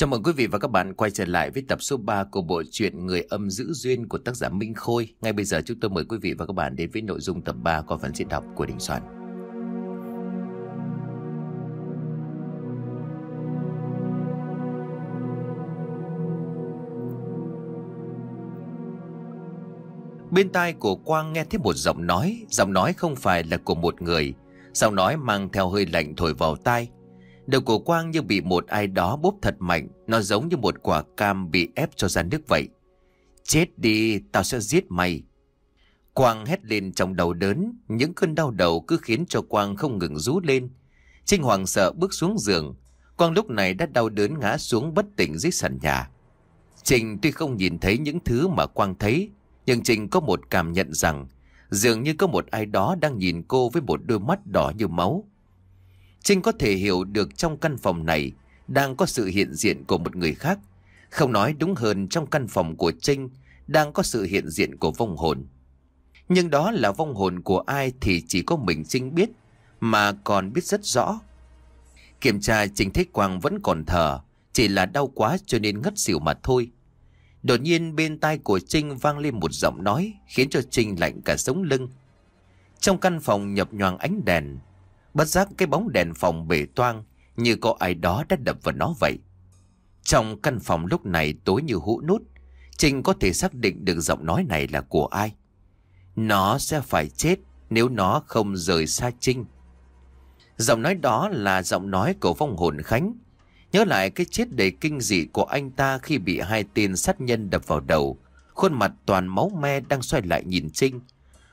Chào mừng quý vị và các bạn quay trở lại với tập số 3 của bộ truyện Người âm giữ duyên của tác giả Minh Khôi. Ngay bây giờ chúng tôi mời quý vị và các bạn đến với nội dung tập 3 của phần diễn đọc của Đình Soạn. Bên tai của Quang nghe thấy một giọng nói, giọng nói không phải là của một người, giọng nói mang theo hơi lạnh thổi vào tai, Đầu của Quang như bị một ai đó bóp thật mạnh Nó giống như một quả cam bị ép cho ra nước vậy Chết đi, tao sẽ giết mày Quang hét lên trong đầu đớn Những cơn đau đầu cứ khiến cho Quang không ngừng rú lên Trinh Hoàng sợ bước xuống giường Quang lúc này đã đau đớn ngã xuống bất tỉnh dưới sàn nhà Trình tuy không nhìn thấy những thứ mà Quang thấy Nhưng Trình có một cảm nhận rằng Dường như có một ai đó đang nhìn cô với một đôi mắt đỏ như máu Trinh có thể hiểu được trong căn phòng này đang có sự hiện diện của một người khác. Không nói đúng hơn trong căn phòng của Trinh đang có sự hiện diện của vong hồn. Nhưng đó là vong hồn của ai thì chỉ có mình Trinh biết mà còn biết rất rõ. Kiểm tra Trinh Thích Quang vẫn còn thở, chỉ là đau quá cho nên ngất xỉu mà thôi. Đột nhiên bên tai của Trinh vang lên một giọng nói khiến cho Trinh lạnh cả sống lưng. Trong căn phòng nhập nhoàng ánh đèn, bất giác cái bóng đèn phòng bể toang như có ai đó đã đập vào nó vậy. Trong căn phòng lúc này tối như hũ nút, Trinh có thể xác định được giọng nói này là của ai. Nó sẽ phải chết nếu nó không rời xa Trinh. Giọng nói đó là giọng nói của vong hồn Khánh. Nhớ lại cái chết đầy kinh dị của anh ta khi bị hai tên sát nhân đập vào đầu. Khuôn mặt toàn máu me đang xoay lại nhìn Trinh.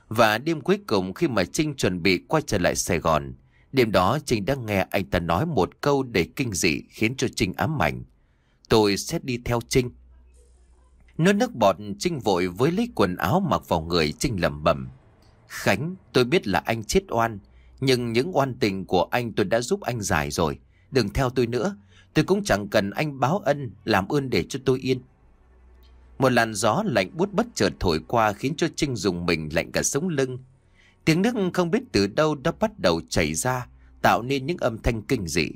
Và đêm cuối cùng khi mà Trinh chuẩn bị quay trở lại Sài Gòn, Đêm đó Trinh đã nghe anh ta nói một câu để kinh dị khiến cho Trinh ám ảnh. Tôi sẽ đi theo Trinh. Nước nước bọt Trinh vội với lấy quần áo mặc vào người Trinh lầm bẩm. Khánh, tôi biết là anh chết oan, nhưng những oan tình của anh tôi đã giúp anh giải rồi. Đừng theo tôi nữa, tôi cũng chẳng cần anh báo ân, làm ơn để cho tôi yên. Một làn gió lạnh buốt bất chợt thổi qua khiến cho Trinh dùng mình lạnh cả sống lưng. Tiếng nước không biết từ đâu đã bắt đầu chảy ra, tạo nên những âm thanh kinh dị.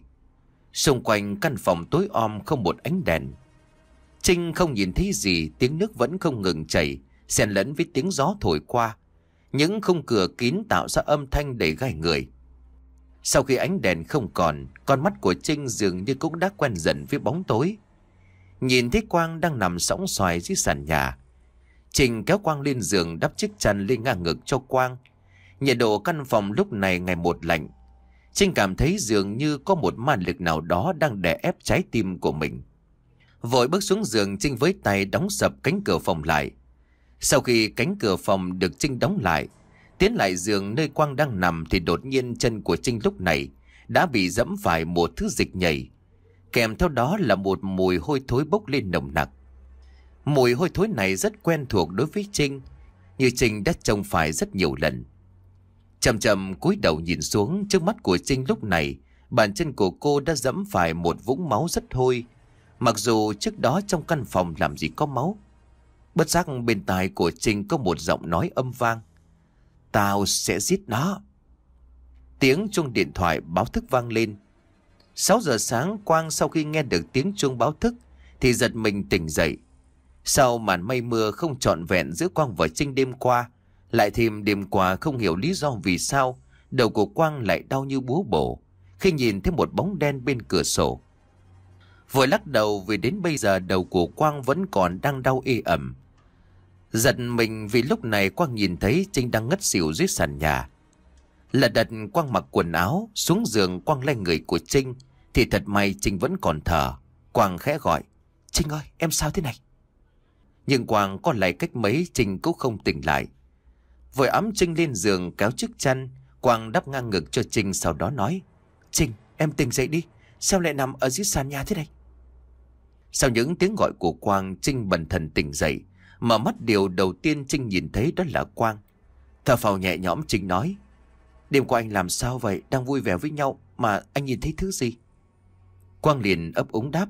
Xung quanh căn phòng tối om không một ánh đèn. Trinh không nhìn thấy gì, tiếng nước vẫn không ngừng chảy, xen lẫn với tiếng gió thổi qua. Những khung cửa kín tạo ra âm thanh đầy gai người. Sau khi ánh đèn không còn, con mắt của Trinh dường như cũng đã quen dần với bóng tối. Nhìn thấy Quang đang nằm sóng xoài dưới sàn nhà. Trinh kéo Quang lên giường đắp chiếc chăn lên ngang ngực cho Quang Nhiệt độ căn phòng lúc này ngày một lạnh. Trinh cảm thấy dường như có một ma lực nào đó đang đè ép trái tim của mình. Vội bước xuống giường Trinh với tay đóng sập cánh cửa phòng lại. Sau khi cánh cửa phòng được Trinh đóng lại, tiến lại giường nơi Quang đang nằm thì đột nhiên chân của Trinh lúc này đã bị dẫm phải một thứ dịch nhảy. Kèm theo đó là một mùi hôi thối bốc lên nồng nặc. Mùi hôi thối này rất quen thuộc đối với Trinh, như Trinh đã trông phải rất nhiều lần. Chầm chầm cúi đầu nhìn xuống trước mắt của Trinh lúc này, bàn chân của cô đã dẫm phải một vũng máu rất hôi. Mặc dù trước đó trong căn phòng làm gì có máu. Bất giác bên tai của Trinh có một giọng nói âm vang. Tao sẽ giết nó. Tiếng chuông điện thoại báo thức vang lên. 6 giờ sáng Quang sau khi nghe được tiếng chuông báo thức thì giật mình tỉnh dậy. Sau màn mây mưa không trọn vẹn giữa Quang và Trinh đêm qua, lại thêm đêm qua không hiểu lý do vì sao Đầu của Quang lại đau như búa bổ Khi nhìn thấy một bóng đen bên cửa sổ Vừa lắc đầu vì đến bây giờ đầu của Quang vẫn còn đang đau ê ẩm Giật mình vì lúc này Quang nhìn thấy Trinh đang ngất xỉu dưới sàn nhà Lật đật Quang mặc quần áo Xuống giường Quang lên người của Trinh Thì thật may Trinh vẫn còn thở Quang khẽ gọi Trinh ơi em sao thế này Nhưng Quang có lại cách mấy Trinh cũng không tỉnh lại Vội ấm Trinh lên giường kéo chiếc chăn Quang đắp ngang ngực cho Trinh sau đó nói Trinh em tỉnh dậy đi Sao lại nằm ở dưới sàn nhà thế này Sau những tiếng gọi của Quang Trinh bần thần tỉnh dậy Mở mắt điều đầu tiên Trinh nhìn thấy đó là Quang Thở phào nhẹ nhõm Trinh nói Đêm qua anh làm sao vậy Đang vui vẻ với nhau mà anh nhìn thấy thứ gì Quang liền ấp úng đáp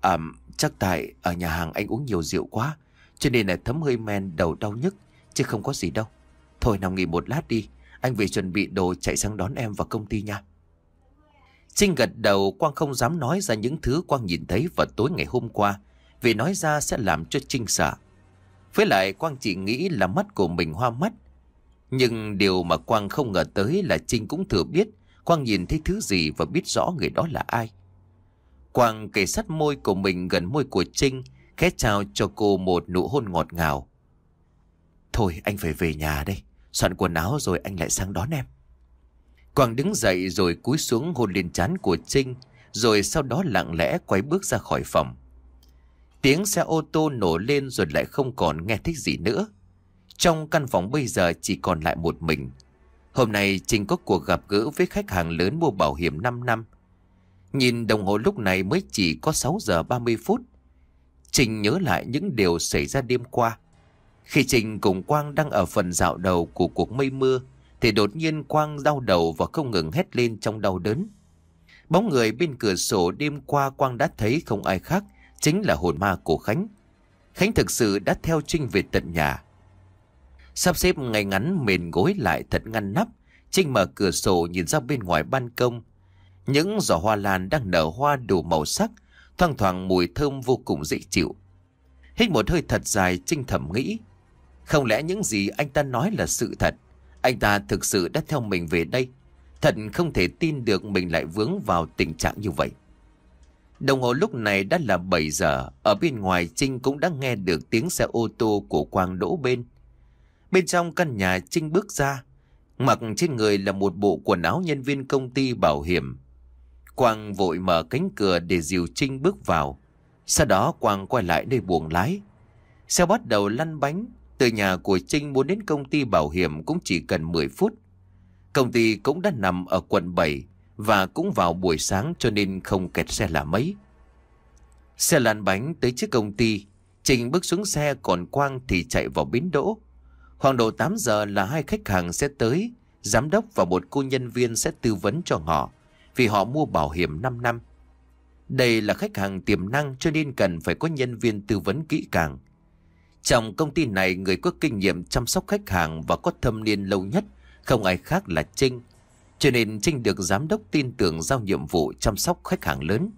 À chắc tại ở nhà hàng anh uống nhiều rượu quá Cho nên là thấm hơi men đầu đau nhức Chứ không có gì đâu Thôi nằm nghỉ một lát đi Anh về chuẩn bị đồ chạy sang đón em vào công ty nha Trinh gật đầu Quang không dám nói ra những thứ Quang nhìn thấy vào tối ngày hôm qua Vì nói ra sẽ làm cho Trinh sợ Với lại Quang chỉ nghĩ là mắt của mình hoa mắt Nhưng điều mà Quang không ngờ tới là Trinh cũng thừa biết Quang nhìn thấy thứ gì và biết rõ người đó là ai Quang kề sát môi của mình gần môi của Trinh khét chào cho cô một nụ hôn ngọt ngào Thôi anh phải về nhà đây Soạn quần áo rồi anh lại sang đón em Quang đứng dậy rồi cúi xuống hôn lên chán của Trinh Rồi sau đó lặng lẽ quay bước ra khỏi phòng Tiếng xe ô tô nổ lên rồi lại không còn nghe thích gì nữa Trong căn phòng bây giờ chỉ còn lại một mình Hôm nay Trinh có cuộc gặp gỡ với khách hàng lớn mua bảo hiểm 5 năm Nhìn đồng hồ lúc này mới chỉ có 6 giờ 30 phút Trinh nhớ lại những điều xảy ra đêm qua khi Trình cùng Quang đang ở phần dạo đầu của cuộc mây mưa, thì đột nhiên Quang đau đầu và không ngừng hét lên trong đau đớn. Bóng người bên cửa sổ đêm qua Quang đã thấy không ai khác, chính là hồn ma của Khánh. Khánh thực sự đã theo Trinh về tận nhà. Sắp xếp ngày ngắn mền gối lại thật ngăn nắp, Trinh mở cửa sổ nhìn ra bên ngoài ban công. Những giỏ hoa lan đang nở hoa đủ màu sắc, thoang thoảng mùi thơm vô cùng dễ chịu. Hít một hơi thật dài Trinh thầm nghĩ không lẽ những gì anh ta nói là sự thật? Anh ta thực sự đã theo mình về đây. Thật không thể tin được mình lại vướng vào tình trạng như vậy. Đồng hồ lúc này đã là 7 giờ, ở bên ngoài Trinh cũng đã nghe được tiếng xe ô tô của Quang đỗ bên. Bên trong căn nhà Trinh bước ra, mặc trên người là một bộ quần áo nhân viên công ty bảo hiểm. Quang vội mở cánh cửa để dìu Trinh bước vào. Sau đó Quang quay lại nơi buồng lái. Xe bắt đầu lăn bánh, từ nhà của Trinh muốn đến công ty bảo hiểm cũng chỉ cần 10 phút. Công ty cũng đã nằm ở quận 7 và cũng vào buổi sáng cho nên không kẹt xe là mấy. Xe lăn bánh tới trước công ty, Trinh bước xuống xe còn Quang thì chạy vào bến đỗ. Khoảng độ 8 giờ là hai khách hàng sẽ tới, giám đốc và một cô nhân viên sẽ tư vấn cho họ vì họ mua bảo hiểm 5 năm. Đây là khách hàng tiềm năng cho nên cần phải có nhân viên tư vấn kỹ càng. Trong công ty này người có kinh nghiệm chăm sóc khách hàng và có thâm niên lâu nhất không ai khác là Trinh. Cho nên Trinh được giám đốc tin tưởng giao nhiệm vụ chăm sóc khách hàng lớn.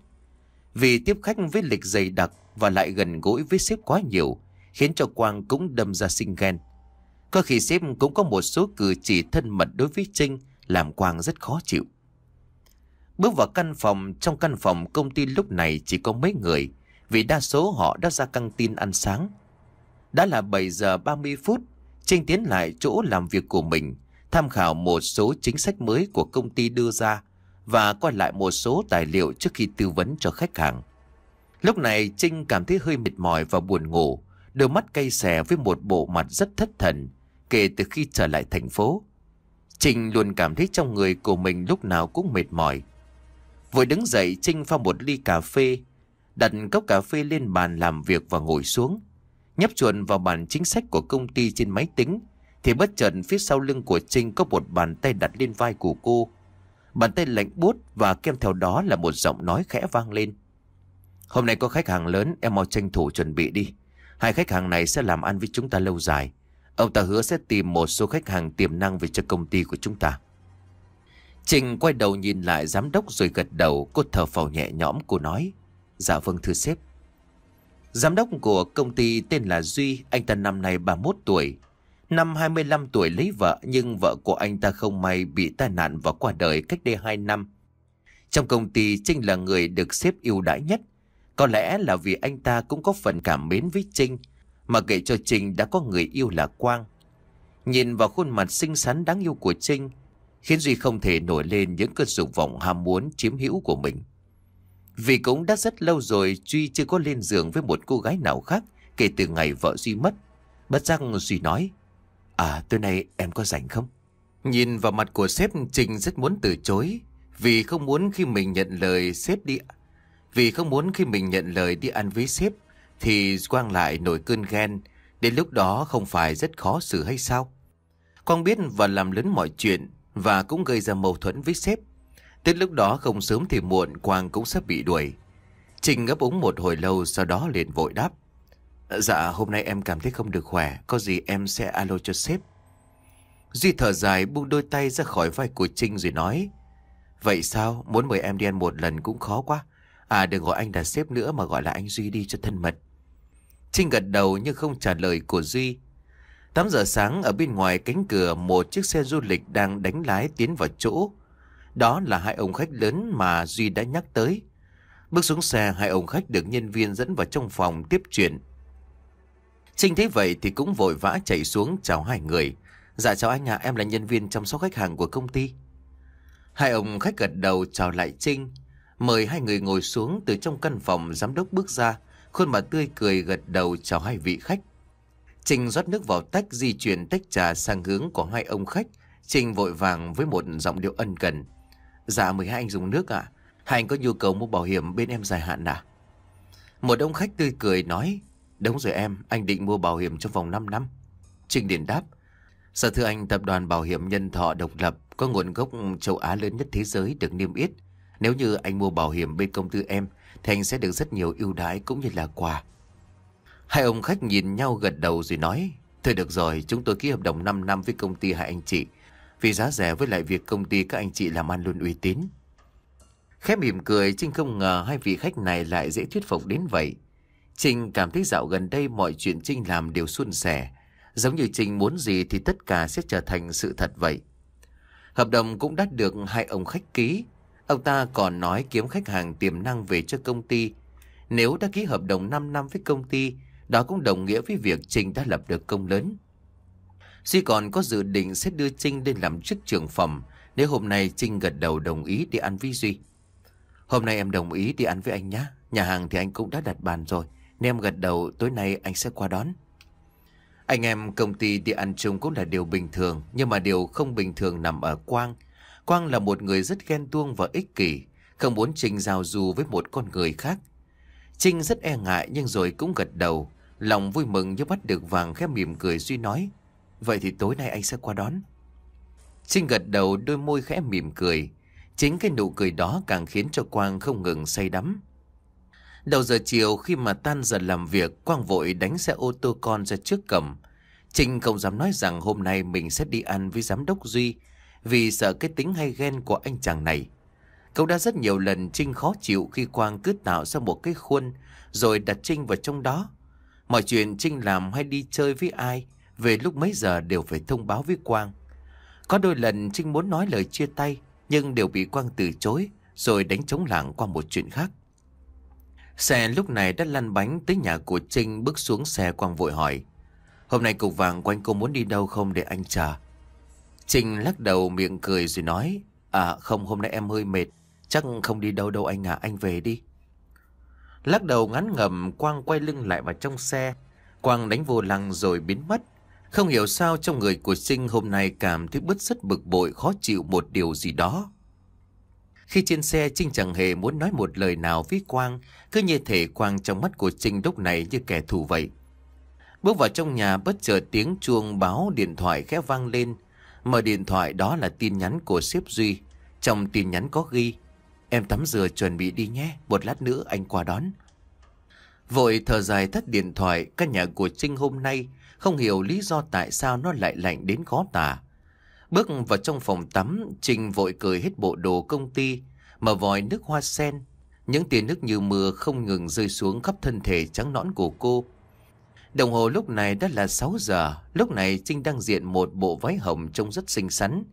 Vì tiếp khách với lịch dày đặc và lại gần gũi với sếp quá nhiều khiến cho Quang cũng đâm ra sinh ghen. Có khi sếp cũng có một số cử chỉ thân mật đối với Trinh làm Quang rất khó chịu. Bước vào căn phòng, trong căn phòng công ty lúc này chỉ có mấy người vì đa số họ đã ra căng tin ăn sáng. Đã là 7 giờ 30 phút, Trinh tiến lại chỗ làm việc của mình, tham khảo một số chính sách mới của công ty đưa ra và coi lại một số tài liệu trước khi tư vấn cho khách hàng. Lúc này Trinh cảm thấy hơi mệt mỏi và buồn ngủ, đôi mắt cay xè với một bộ mặt rất thất thần kể từ khi trở lại thành phố. Trinh luôn cảm thấy trong người của mình lúc nào cũng mệt mỏi. Vừa đứng dậy Trinh pha một ly cà phê, đặt cốc cà phê lên bàn làm việc và ngồi xuống nhấp chuột vào bản chính sách của công ty trên máy tính thì bất chợt phía sau lưng của Trinh có một bàn tay đặt lên vai của cô. Bàn tay lạnh buốt và kèm theo đó là một giọng nói khẽ vang lên. Hôm nay có khách hàng lớn, em mau tranh thủ chuẩn bị đi. Hai khách hàng này sẽ làm ăn với chúng ta lâu dài. Ông ta hứa sẽ tìm một số khách hàng tiềm năng về cho công ty của chúng ta. Trình quay đầu nhìn lại giám đốc rồi gật đầu, cô thở phào nhẹ nhõm, cô nói. Dạ vâng thưa sếp. Giám đốc của công ty tên là Duy, anh ta năm nay 31 tuổi. Năm 25 tuổi lấy vợ nhưng vợ của anh ta không may bị tai nạn và qua đời cách đây 2 năm. Trong công ty Trinh là người được xếp ưu đãi nhất. Có lẽ là vì anh ta cũng có phần cảm mến với Trinh mà kể cho Trinh đã có người yêu là Quang. Nhìn vào khuôn mặt xinh xắn đáng yêu của Trinh khiến Duy không thể nổi lên những cơn dục vọng ham muốn chiếm hữu của mình. Vì cũng đã rất lâu rồi Duy chưa có lên giường với một cô gái nào khác kể từ ngày vợ Duy mất. Bất giác Duy nói, à tối nay em có rảnh không? Nhìn vào mặt của sếp Trình rất muốn từ chối vì không muốn khi mình nhận lời sếp đi vì không muốn khi mình nhận lời đi ăn với sếp thì Quang lại nổi cơn ghen, đến lúc đó không phải rất khó xử hay sao? Quang biết và làm lớn mọi chuyện và cũng gây ra mâu thuẫn với sếp. Tới lúc đó không sớm thì muộn Quang cũng sắp bị đuổi. Trình ngấp úng một hồi lâu sau đó liền vội đáp. Dạ hôm nay em cảm thấy không được khỏe, có gì em sẽ alo cho sếp. Duy thở dài buông đôi tay ra khỏi vai của Trinh rồi nói. Vậy sao, muốn mời em đi ăn một lần cũng khó quá. À đừng gọi anh là sếp nữa mà gọi là anh Duy đi cho thân mật. Trinh gật đầu nhưng không trả lời của Duy. 8 giờ sáng ở bên ngoài cánh cửa một chiếc xe du lịch đang đánh lái tiến vào chỗ đó là hai ông khách lớn mà Duy đã nhắc tới. Bước xuống xe, hai ông khách được nhân viên dẫn vào trong phòng tiếp chuyện. Trinh thấy vậy thì cũng vội vã chạy xuống chào hai người. Dạ chào anh ạ, em là nhân viên chăm sóc khách hàng của công ty. Hai ông khách gật đầu chào lại Trinh. Mời hai người ngồi xuống từ trong căn phòng giám đốc bước ra. Khuôn mặt tươi cười gật đầu chào hai vị khách. trinh rót nước vào tách di chuyển tách trà sang hướng của hai ông khách. trinh vội vàng với một giọng điệu ân cần. Dạ mời hai anh dùng nước ạ. À? Hai anh có nhu cầu mua bảo hiểm bên em dài hạn à? Một ông khách tươi cười nói. Đúng rồi em, anh định mua bảo hiểm trong vòng 5 năm. Trình Điển đáp. sở dạ thưa anh, tập đoàn bảo hiểm nhân thọ độc lập có nguồn gốc châu Á lớn nhất thế giới được niêm yết. Nếu như anh mua bảo hiểm bên công ty em thì anh sẽ được rất nhiều ưu đãi cũng như là quà. Hai ông khách nhìn nhau gật đầu rồi nói Thôi được rồi, chúng tôi ký hợp đồng 5 năm với công ty hai anh chị vì giá rẻ với lại việc công ty các anh chị làm ăn luôn uy tín. Khép mỉm cười, Trinh không ngờ hai vị khách này lại dễ thuyết phục đến vậy. Trinh cảm thấy dạo gần đây mọi chuyện Trinh làm đều suôn sẻ. Giống như Trinh muốn gì thì tất cả sẽ trở thành sự thật vậy. Hợp đồng cũng đã được hai ông khách ký. Ông ta còn nói kiếm khách hàng tiềm năng về cho công ty. Nếu đã ký hợp đồng 5 năm với công ty, đó cũng đồng nghĩa với việc Trinh đã lập được công lớn. Duy còn có dự định sẽ đưa Trinh lên làm chức trưởng phẩm. Nếu hôm nay Trinh gật đầu đồng ý đi ăn với Duy Hôm nay em đồng ý đi ăn với anh nhé Nhà hàng thì anh cũng đã đặt bàn rồi Nếu em gật đầu tối nay anh sẽ qua đón Anh em công ty đi ăn chung cũng là điều bình thường Nhưng mà điều không bình thường nằm ở Quang Quang là một người rất ghen tuông và ích kỷ Không muốn Trinh giao du với một con người khác Trinh rất e ngại nhưng rồi cũng gật đầu Lòng vui mừng như bắt được vàng khép mỉm cười Duy nói Vậy thì tối nay anh sẽ qua đón Trinh gật đầu đôi môi khẽ mỉm cười Chính cái nụ cười đó càng khiến cho Quang không ngừng say đắm Đầu giờ chiều khi mà tan giờ làm việc Quang vội đánh xe ô tô con ra trước cầm Trinh không dám nói rằng hôm nay mình sẽ đi ăn với giám đốc Duy Vì sợ cái tính hay ghen của anh chàng này Cậu đã rất nhiều lần Trinh khó chịu khi Quang cứ tạo ra một cái khuôn Rồi đặt Trinh vào trong đó Mọi chuyện Trinh làm hay đi chơi với ai về lúc mấy giờ đều phải thông báo với Quang. Có đôi lần Trinh muốn nói lời chia tay nhưng đều bị Quang từ chối rồi đánh trống lảng qua một chuyện khác. Xe lúc này đã lăn bánh tới nhà của Trinh bước xuống xe Quang vội hỏi. Hôm nay cục vàng quanh cô muốn đi đâu không để anh chờ. Trinh lắc đầu miệng cười rồi nói. À không hôm nay em hơi mệt, chắc không đi đâu đâu anh à, anh về đi. Lắc đầu ngắn ngầm Quang quay lưng lại vào trong xe Quang đánh vô lăng rồi biến mất không hiểu sao trong người của Sinh hôm nay cảm thấy bứt rất bực bội khó chịu một điều gì đó. Khi trên xe Trinh chẳng hề muốn nói một lời nào với Quang, cứ như thể Quang trong mắt của Trinh lúc này như kẻ thù vậy. Bước vào trong nhà bất chợt tiếng chuông báo điện thoại khẽ vang lên. Mở điện thoại đó là tin nhắn của sếp Duy. Trong tin nhắn có ghi, em tắm rửa chuẩn bị đi nhé, một lát nữa anh qua đón. Vội thở dài tắt điện thoại, căn nhà của Trinh hôm nay không hiểu lý do tại sao nó lại lạnh đến khó tả. Bước vào trong phòng tắm, Trinh vội cười hết bộ đồ công ty, mở vòi nước hoa sen. Những tia nước như mưa không ngừng rơi xuống khắp thân thể trắng nõn của cô. Đồng hồ lúc này đã là 6 giờ, lúc này Trinh đang diện một bộ váy hồng trông rất xinh xắn.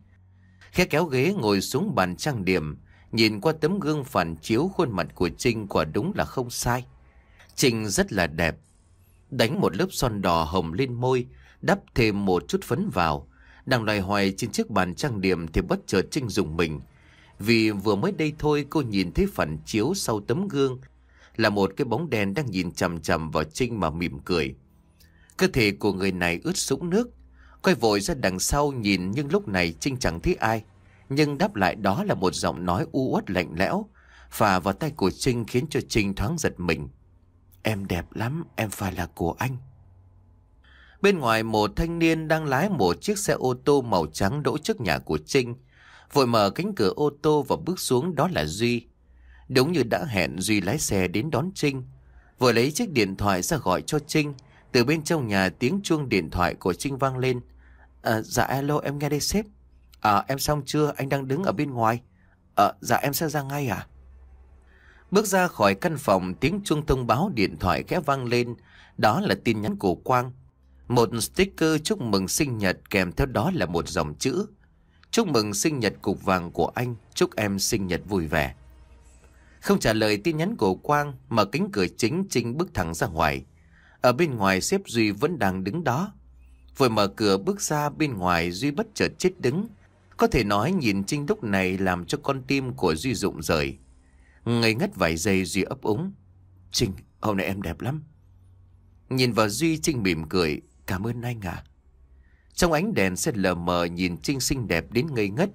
Khẽ kéo ghế ngồi xuống bàn trang điểm, nhìn qua tấm gương phản chiếu khuôn mặt của Trinh quả đúng là không sai. Trinh rất là đẹp, đánh một lớp son đỏ hồng lên môi, đắp thêm một chút phấn vào. Đang loài hoài trên chiếc bàn trang điểm thì bất chợt Trinh dùng mình. Vì vừa mới đây thôi cô nhìn thấy phản chiếu sau tấm gương là một cái bóng đen đang nhìn chằm chằm vào Trinh mà mỉm cười. Cơ thể của người này ướt sũng nước, quay vội ra đằng sau nhìn nhưng lúc này Trinh chẳng thấy ai. Nhưng đáp lại đó là một giọng nói u uất lạnh lẽo, phà vào tay của Trinh khiến cho Trinh thoáng giật mình. Em đẹp lắm, em phải là của anh. Bên ngoài một thanh niên đang lái một chiếc xe ô tô màu trắng đỗ trước nhà của Trinh. Vội mở cánh cửa ô tô và bước xuống đó là Duy. Đúng như đã hẹn Duy lái xe đến đón Trinh. Vừa lấy chiếc điện thoại ra gọi cho Trinh. Từ bên trong nhà tiếng chuông điện thoại của Trinh vang lên. À, dạ alo em nghe đây sếp. À em xong chưa anh đang đứng ở bên ngoài. À, dạ em sẽ ra ngay à? Bước ra khỏi căn phòng tiếng chuông thông báo điện thoại khẽ vang lên Đó là tin nhắn của Quang Một sticker chúc mừng sinh nhật kèm theo đó là một dòng chữ Chúc mừng sinh nhật cục vàng của anh Chúc em sinh nhật vui vẻ Không trả lời tin nhắn của Quang mở cánh cửa chính Trinh bước thẳng ra ngoài Ở bên ngoài xếp Duy vẫn đang đứng đó Vừa mở cửa bước ra bên ngoài Duy bất chợt chết đứng Có thể nói nhìn Trinh lúc này làm cho con tim của Duy rụng rời ngây ngất vài giây Duy ấp úng. Trinh, hôm nay em đẹp lắm. Nhìn vào Duy Trinh mỉm cười. Cảm ơn anh ạ. À. Trong ánh đèn sẽ lờ mờ nhìn Trinh xinh đẹp đến ngây ngất.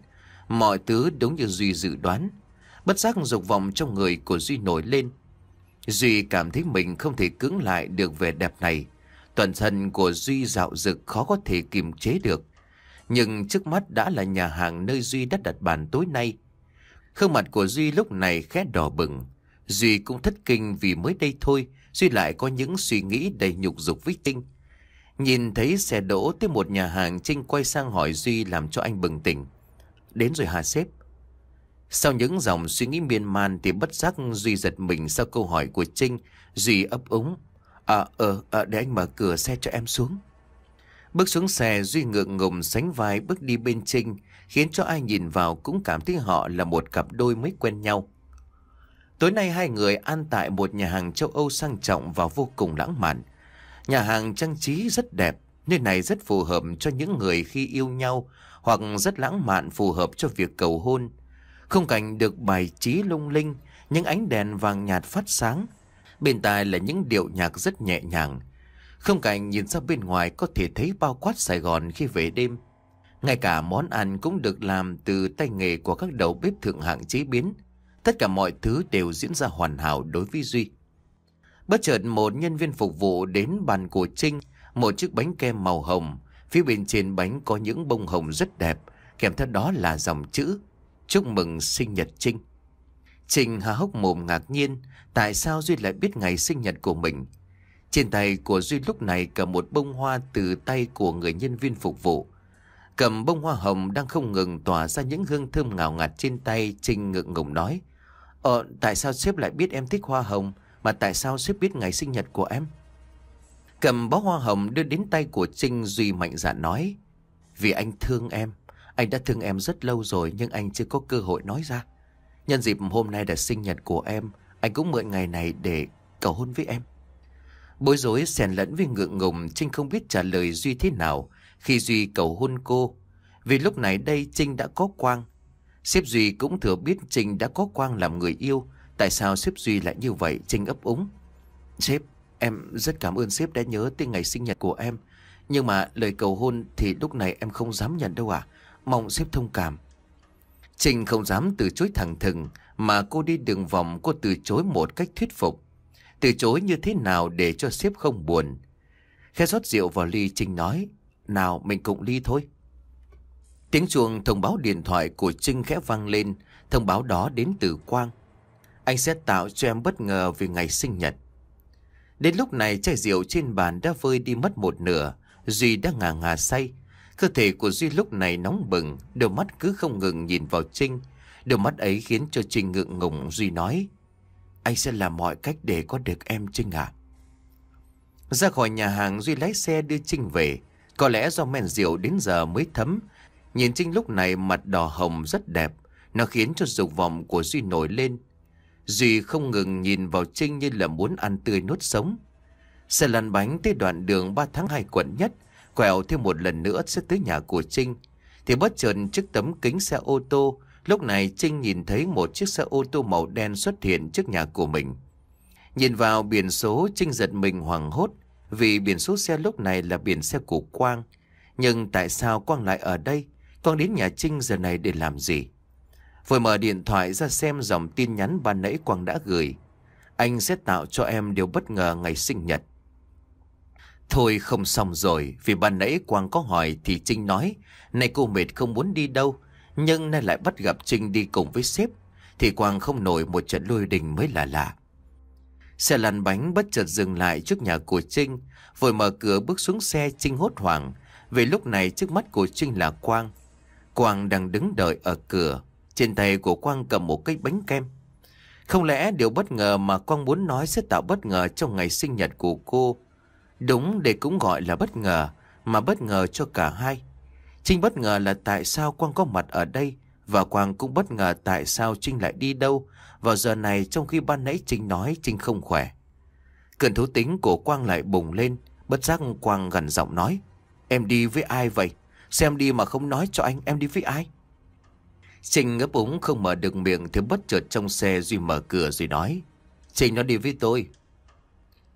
Mọi thứ đúng như Duy dự đoán. Bất giác dục vọng trong người của Duy nổi lên. Duy cảm thấy mình không thể cứng lại được vẻ đẹp này. Toàn thân của Duy dạo dực khó có thể kiềm chế được. Nhưng trước mắt đã là nhà hàng nơi Duy đã đặt bàn tối nay. Khương mặt của Duy lúc này khẽ đỏ bừng. Duy cũng thất kinh vì mới đây thôi, Duy lại có những suy nghĩ đầy nhục dục với Tinh. Nhìn thấy xe đỗ tới một nhà hàng Trinh quay sang hỏi Duy làm cho anh bừng tỉnh. Đến rồi hà xếp Sau những dòng suy nghĩ miên man thì bất giác Duy giật mình sau câu hỏi của Trinh. Duy ấp úng. À, ờ, à, để anh mở cửa xe cho em xuống. Bước xuống xe Duy ngượng ngùng sánh vai bước đi bên Trinh khiến cho ai nhìn vào cũng cảm thấy họ là một cặp đôi mới quen nhau. Tối nay hai người ăn tại một nhà hàng châu Âu sang trọng và vô cùng lãng mạn. Nhà hàng trang trí rất đẹp, nơi này rất phù hợp cho những người khi yêu nhau hoặc rất lãng mạn phù hợp cho việc cầu hôn. Không cảnh được bài trí lung linh, những ánh đèn vàng nhạt phát sáng. Bên tai là những điệu nhạc rất nhẹ nhàng. Không cảnh nhìn ra bên ngoài có thể thấy bao quát Sài Gòn khi về đêm. Ngay cả món ăn cũng được làm từ tay nghề của các đầu bếp thượng hạng chế biến. Tất cả mọi thứ đều diễn ra hoàn hảo đối với Duy. Bất chợt một nhân viên phục vụ đến bàn của Trinh, một chiếc bánh kem màu hồng. Phía bên trên bánh có những bông hồng rất đẹp, kèm theo đó là dòng chữ Chúc mừng sinh nhật Trinh. Trinh hà hốc mồm ngạc nhiên tại sao Duy lại biết ngày sinh nhật của mình. Trên tay của Duy lúc này cầm một bông hoa từ tay của người nhân viên phục vụ. Cầm bông hoa hồng đang không ngừng tỏa ra những hương thơm ngào ngạt trên tay Trinh ngượng ngùng nói Ờ tại sao sếp lại biết em thích hoa hồng Mà tại sao sếp biết ngày sinh nhật của em Cầm bó hoa hồng đưa đến tay của Trinh Duy mạnh dạn nói Vì anh thương em Anh đã thương em rất lâu rồi Nhưng anh chưa có cơ hội nói ra Nhân dịp hôm nay là sinh nhật của em Anh cũng mượn ngày này để cầu hôn với em Bối rối xèn lẫn với ngượng ngùng Trinh không biết trả lời Duy thế nào khi Duy cầu hôn cô. Vì lúc này đây Trinh đã có quang. Xếp Duy cũng thừa biết Trinh đã có quang làm người yêu. Tại sao xếp Duy lại như vậy? Trinh ấp úng. Xếp, em rất cảm ơn xếp đã nhớ tới ngày sinh nhật của em. Nhưng mà lời cầu hôn thì lúc này em không dám nhận đâu à. Mong xếp thông cảm. Trinh không dám từ chối thẳng thừng mà cô đi đường vòng cô từ chối một cách thuyết phục. Từ chối như thế nào để cho xếp không buồn. Khe rót rượu vào ly Trinh nói nào mình cùng đi thôi. Tiếng chuông thông báo điện thoại của Trinh khẽ vang lên, thông báo đó đến từ Quang. Anh sẽ tạo cho em bất ngờ vì ngày sinh nhật. Đến lúc này chai rượu trên bàn đã vơi đi mất một nửa, Duy đã ngà ngà say. Cơ thể của Duy lúc này nóng bừng, đôi mắt cứ không ngừng nhìn vào Trinh. Đôi mắt ấy khiến cho Trinh ngượng ngùng Duy nói. Anh sẽ làm mọi cách để có được em Trinh ạ. À? Ra khỏi nhà hàng Duy lái xe đưa Trinh về. Có lẽ do men rượu đến giờ mới thấm. Nhìn Trinh lúc này mặt đỏ hồng rất đẹp. Nó khiến cho dục vọng của Duy nổi lên. Duy không ngừng nhìn vào Trinh như là muốn ăn tươi nuốt sống. Xe lăn bánh tới đoạn đường 3 tháng 2 quận nhất. Quẹo thêm một lần nữa sẽ tới nhà của Trinh. Thì bất chợt trước tấm kính xe ô tô. Lúc này Trinh nhìn thấy một chiếc xe ô tô màu đen xuất hiện trước nhà của mình. Nhìn vào biển số Trinh giật mình hoàng hốt vì biển số xe lúc này là biển xe của Quang Nhưng tại sao Quang lại ở đây Quang đến nhà Trinh giờ này để làm gì Vừa mở điện thoại ra xem dòng tin nhắn ban nãy Quang đã gửi Anh sẽ tạo cho em điều bất ngờ ngày sinh nhật Thôi không xong rồi Vì ban nãy Quang có hỏi thì Trinh nói nay cô mệt không muốn đi đâu Nhưng nay lại bắt gặp Trinh đi cùng với sếp Thì Quang không nổi một trận lôi đình mới là lạ, lạ. Xe lăn bánh bất chợt dừng lại trước nhà của Trinh Vội mở cửa bước xuống xe Trinh hốt hoảng Vì lúc này trước mắt của Trinh là Quang Quang đang đứng đợi ở cửa Trên tay của Quang cầm một cái bánh kem Không lẽ điều bất ngờ mà Quang muốn nói sẽ tạo bất ngờ trong ngày sinh nhật của cô Đúng để cũng gọi là bất ngờ Mà bất ngờ cho cả hai Trinh bất ngờ là tại sao Quang có mặt ở đây Và Quang cũng bất ngờ tại sao Trinh lại đi đâu vào giờ này trong khi ban nãy Trinh nói Trinh không khỏe. Cơn thú tính của Quang lại bùng lên. Bất giác Quang gần giọng nói. Em đi với ai vậy? Xem đi mà không nói cho anh em đi với ai? Trinh ngấp úng không mở được miệng thì bất chợt trong xe Duy mở cửa rồi nói. Trinh nó đi với tôi.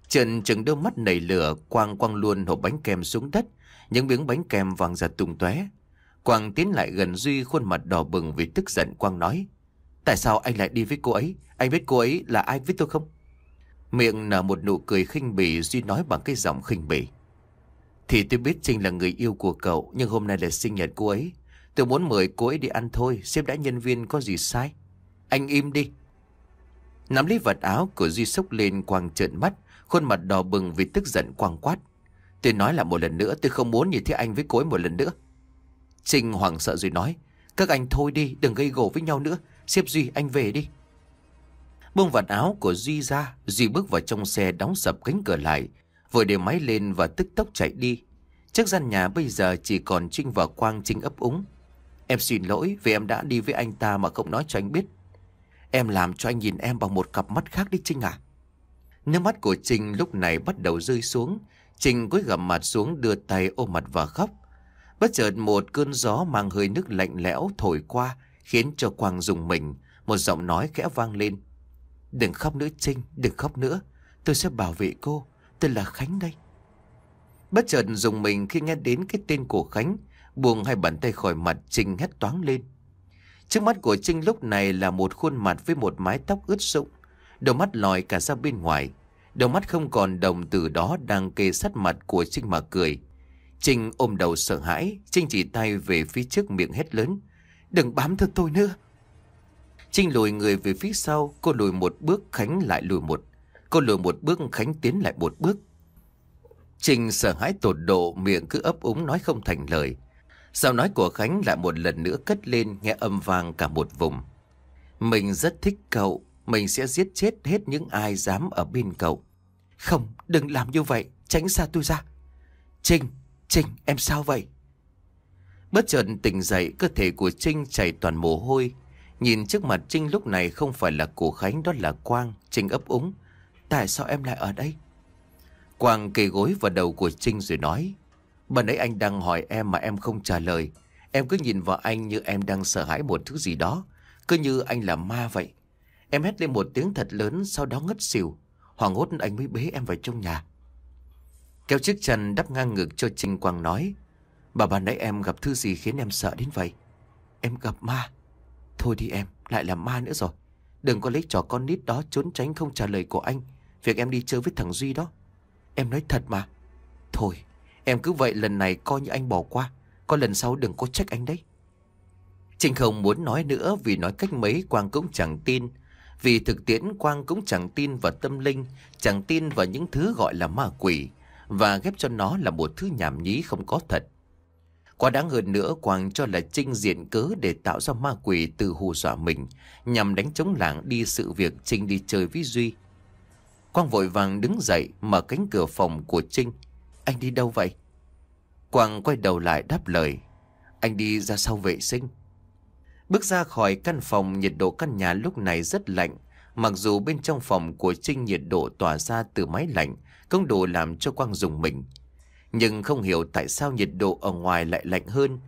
Trần chừng đôi mắt nảy lửa Quang quang luôn hộp bánh kem xuống đất. Những miếng bánh kem vàng ra tung tóe. Quang tiến lại gần Duy khuôn mặt đỏ bừng vì tức giận Quang nói. Tại sao anh lại đi với cô ấy? Anh biết cô ấy là ai với tôi không? Miệng nở một nụ cười khinh bỉ Duy nói bằng cái giọng khinh bỉ. Thì tôi biết Trinh là người yêu của cậu Nhưng hôm nay là sinh nhật cô ấy Tôi muốn mời cô ấy đi ăn thôi Xếp đã nhân viên có gì sai Anh im đi Nắm lấy vật áo của Duy sốc lên quang trợn mắt Khuôn mặt đỏ bừng vì tức giận quang quát Tôi nói là một lần nữa Tôi không muốn nhìn thấy anh với cô ấy một lần nữa Trinh hoảng sợ duy nói Các anh thôi đi đừng gây gổ với nhau nữa Xếp Duy anh về đi Buông vạt áo của Duy ra Duy bước vào trong xe đóng sập cánh cửa lại Vội để máy lên và tức tốc chạy đi Trước gian nhà bây giờ chỉ còn Trinh và Quang Trinh ấp úng Em xin lỗi vì em đã đi với anh ta mà không nói cho anh biết Em làm cho anh nhìn em bằng một cặp mắt khác đi Trinh à Nước mắt của Trinh lúc này bắt đầu rơi xuống Trinh cúi gằm mặt xuống đưa tay ôm mặt và khóc Bất chợt một cơn gió mang hơi nước lạnh lẽo thổi qua khiến cho Quang dùng mình, một giọng nói khẽ vang lên. Đừng khóc nữa Trinh, đừng khóc nữa, tôi sẽ bảo vệ cô, tôi là Khánh đây. Bất chợt dùng mình khi nghe đến cái tên của Khánh, buông hai bàn tay khỏi mặt Trinh hét toáng lên. Trước mắt của Trinh lúc này là một khuôn mặt với một mái tóc ướt sũng, đầu mắt lòi cả ra bên ngoài. Đầu mắt không còn đồng từ đó đang kê sát mặt của Trinh mà cười. Trinh ôm đầu sợ hãi, Trinh chỉ tay về phía trước miệng hét lớn. Đừng bám theo tôi nữa. Trinh lùi người về phía sau, cô lùi một bước, Khánh lại lùi một. Cô lùi một bước, Khánh tiến lại một bước. Trinh sợ hãi tột độ, miệng cứ ấp úng nói không thành lời. Sao nói của Khánh lại một lần nữa cất lên, nghe âm vang cả một vùng. Mình rất thích cậu, mình sẽ giết chết hết những ai dám ở bên cậu. Không, đừng làm như vậy, tránh xa tôi ra. Trinh, Trinh, em sao vậy? Bất chợt tỉnh dậy cơ thể của Trinh chảy toàn mồ hôi Nhìn trước mặt Trinh lúc này không phải là cổ Khánh đó là Quang Trinh ấp úng Tại sao em lại ở đây? Quang kề gối vào đầu của Trinh rồi nói Bạn ấy anh đang hỏi em mà em không trả lời Em cứ nhìn vào anh như em đang sợ hãi một thứ gì đó Cứ như anh là ma vậy Em hét lên một tiếng thật lớn Sau đó ngất xỉu Hoàng hốt anh mới bế em vào trong nhà Kéo chiếc chân đắp ngang ngực cho Trinh Quang nói Bà bà nãy em gặp thứ gì khiến em sợ đến vậy Em gặp ma Thôi đi em lại là ma nữa rồi Đừng có lấy trò con nít đó trốn tránh không trả lời của anh Việc em đi chơi với thằng Duy đó Em nói thật mà Thôi em cứ vậy lần này coi như anh bỏ qua Có lần sau đừng có trách anh đấy trình không muốn nói nữa vì nói cách mấy Quang cũng chẳng tin Vì thực tiễn Quang cũng chẳng tin vào tâm linh Chẳng tin vào những thứ gọi là ma quỷ Và ghép cho nó là một thứ nhảm nhí không có thật Quá đáng hơn nữa Quang cho là Trinh diện cớ để tạo ra ma quỷ từ hù dọa mình nhằm đánh chống làng đi sự việc Trinh đi chơi với Duy. Quang vội vàng đứng dậy mở cánh cửa phòng của Trinh. Anh đi đâu vậy? Quang quay đầu lại đáp lời. Anh đi ra sau vệ sinh. Bước ra khỏi căn phòng nhiệt độ căn nhà lúc này rất lạnh. Mặc dù bên trong phòng của Trinh nhiệt độ tỏa ra từ máy lạnh, công đủ làm cho Quang dùng mình nhưng không hiểu tại sao nhiệt độ ở ngoài lại lạnh hơn.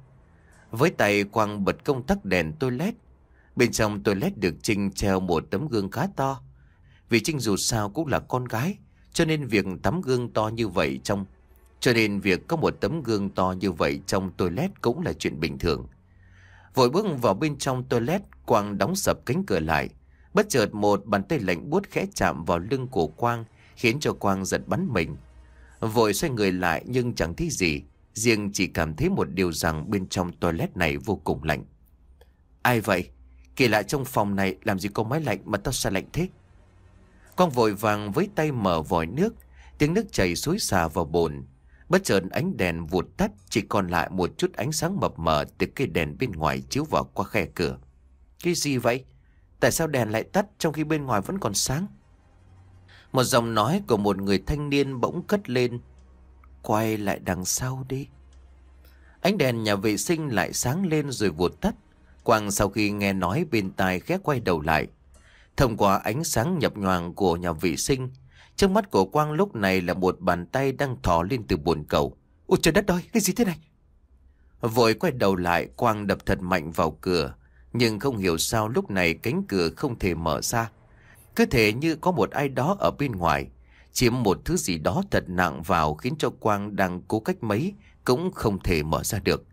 Với tay Quang bật công tắc đèn toilet. Bên trong toilet được Trinh treo một tấm gương khá to. Vì Trinh dù sao cũng là con gái, cho nên việc tắm gương to như vậy trong... Cho nên việc có một tấm gương to như vậy trong toilet cũng là chuyện bình thường. Vội bước vào bên trong toilet, Quang đóng sập cánh cửa lại. Bất chợt một bàn tay lạnh buốt khẽ chạm vào lưng của Quang, khiến cho Quang giật bắn mình. Vội xoay người lại nhưng chẳng thấy gì Riêng chỉ cảm thấy một điều rằng bên trong toilet này vô cùng lạnh Ai vậy? Kỳ lạ trong phòng này làm gì có máy lạnh mà tao xa lạnh thế? Con vội vàng với tay mở vòi nước Tiếng nước chảy xối xả vào bồn Bất chợt ánh đèn vụt tắt Chỉ còn lại một chút ánh sáng mập mờ Từ cái đèn bên ngoài chiếu vào qua khe cửa Cái gì vậy? Tại sao đèn lại tắt trong khi bên ngoài vẫn còn sáng? Một giọng nói của một người thanh niên bỗng cất lên Quay lại đằng sau đi Ánh đèn nhà vệ sinh lại sáng lên rồi vụt tắt Quang sau khi nghe nói bên tai khẽ quay đầu lại Thông qua ánh sáng nhập nhoàng của nhà vệ sinh Trước mắt của Quang lúc này là một bàn tay đang thò lên từ bồn cầu Ôi trời đất ơi, cái gì thế này? Vội quay đầu lại, Quang đập thật mạnh vào cửa Nhưng không hiểu sao lúc này cánh cửa không thể mở ra cứ thể như có một ai đó ở bên ngoài Chiếm một thứ gì đó thật nặng vào Khiến cho Quang đang cố cách mấy Cũng không thể mở ra được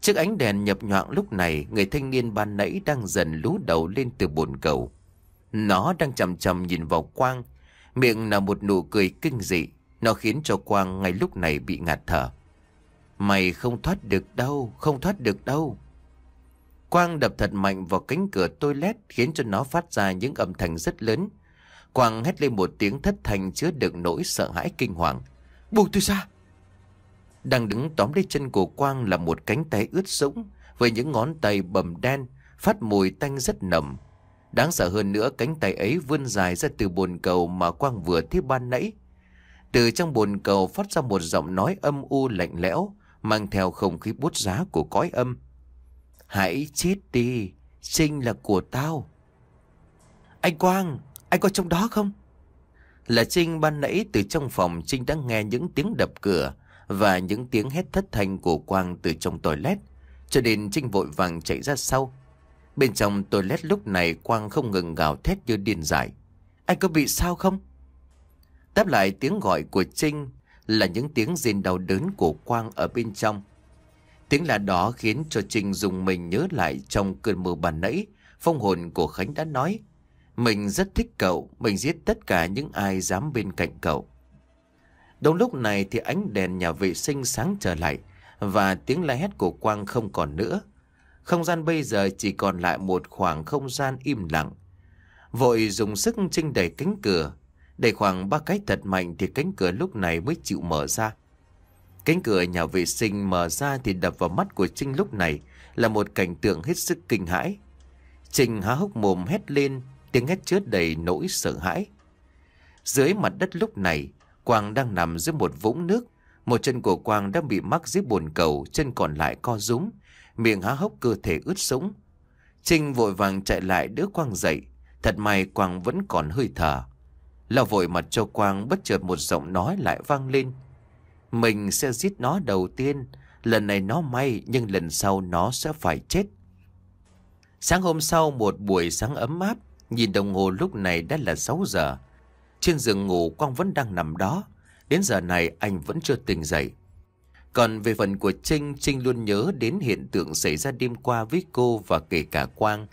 Trước ánh đèn nhập nhọn lúc này Người thanh niên ban nãy đang dần lú đầu lên từ bồn cầu Nó đang chầm chầm nhìn vào Quang Miệng là một nụ cười kinh dị Nó khiến cho Quang ngay lúc này bị ngạt thở Mày không thoát được đâu Không thoát được đâu Quang đập thật mạnh vào cánh cửa toilet khiến cho nó phát ra những âm thanh rất lớn. Quang hét lên một tiếng thất thanh chứa đựng nỗi sợ hãi kinh hoàng. Buông tôi ra! Đang đứng tóm lấy chân của Quang là một cánh tay ướt sũng với những ngón tay bầm đen, phát mùi tanh rất nồng. Đáng sợ hơn nữa cánh tay ấy vươn dài ra từ bồn cầu mà Quang vừa thiết ban nãy. Từ trong bồn cầu phát ra một giọng nói âm u lạnh lẽo, mang theo không khí bút giá của cõi âm. Hãy chết đi, trinh là của tao. Anh Quang, anh có trong đó không? Là Trinh ban nãy từ trong phòng Trinh đã nghe những tiếng đập cửa và những tiếng hét thất thanh của Quang từ trong toilet. Cho nên Trinh vội vàng chạy ra sau. Bên trong toilet lúc này Quang không ngừng gào thét như điên dại. Anh có bị sao không? Đáp lại tiếng gọi của Trinh là những tiếng rên đau đớn của Quang ở bên trong. Tiếng là đó khiến cho Trinh dùng mình nhớ lại trong cơn mưa bàn nãy, phong hồn của Khánh đã nói. Mình rất thích cậu, mình giết tất cả những ai dám bên cạnh cậu. Đúng lúc này thì ánh đèn nhà vệ sinh sáng trở lại và tiếng la hét của Quang không còn nữa. Không gian bây giờ chỉ còn lại một khoảng không gian im lặng. Vội dùng sức trinh đẩy cánh cửa, đẩy khoảng ba cái thật mạnh thì cánh cửa lúc này mới chịu mở ra. Cánh cửa nhà vệ sinh mở ra thì đập vào mắt của Trinh lúc này là một cảnh tượng hết sức kinh hãi. Trinh há hốc mồm hét lên, tiếng hét chứa đầy nỗi sợ hãi. Dưới mặt đất lúc này, Quang đang nằm dưới một vũng nước. Một chân của Quang đã bị mắc dưới bồn cầu, chân còn lại co rúm, miệng há hốc cơ thể ướt sũng. Trinh vội vàng chạy lại đỡ Quang dậy, thật may Quang vẫn còn hơi thở. Là vội mặt cho Quang bất chợt một giọng nói lại vang lên. Mình sẽ giết nó đầu tiên Lần này nó may nhưng lần sau nó sẽ phải chết Sáng hôm sau một buổi sáng ấm áp Nhìn đồng hồ lúc này đã là 6 giờ Trên giường ngủ Quang vẫn đang nằm đó Đến giờ này anh vẫn chưa tỉnh dậy Còn về phần của Trinh Trinh luôn nhớ đến hiện tượng xảy ra đêm qua với cô và kể cả Quang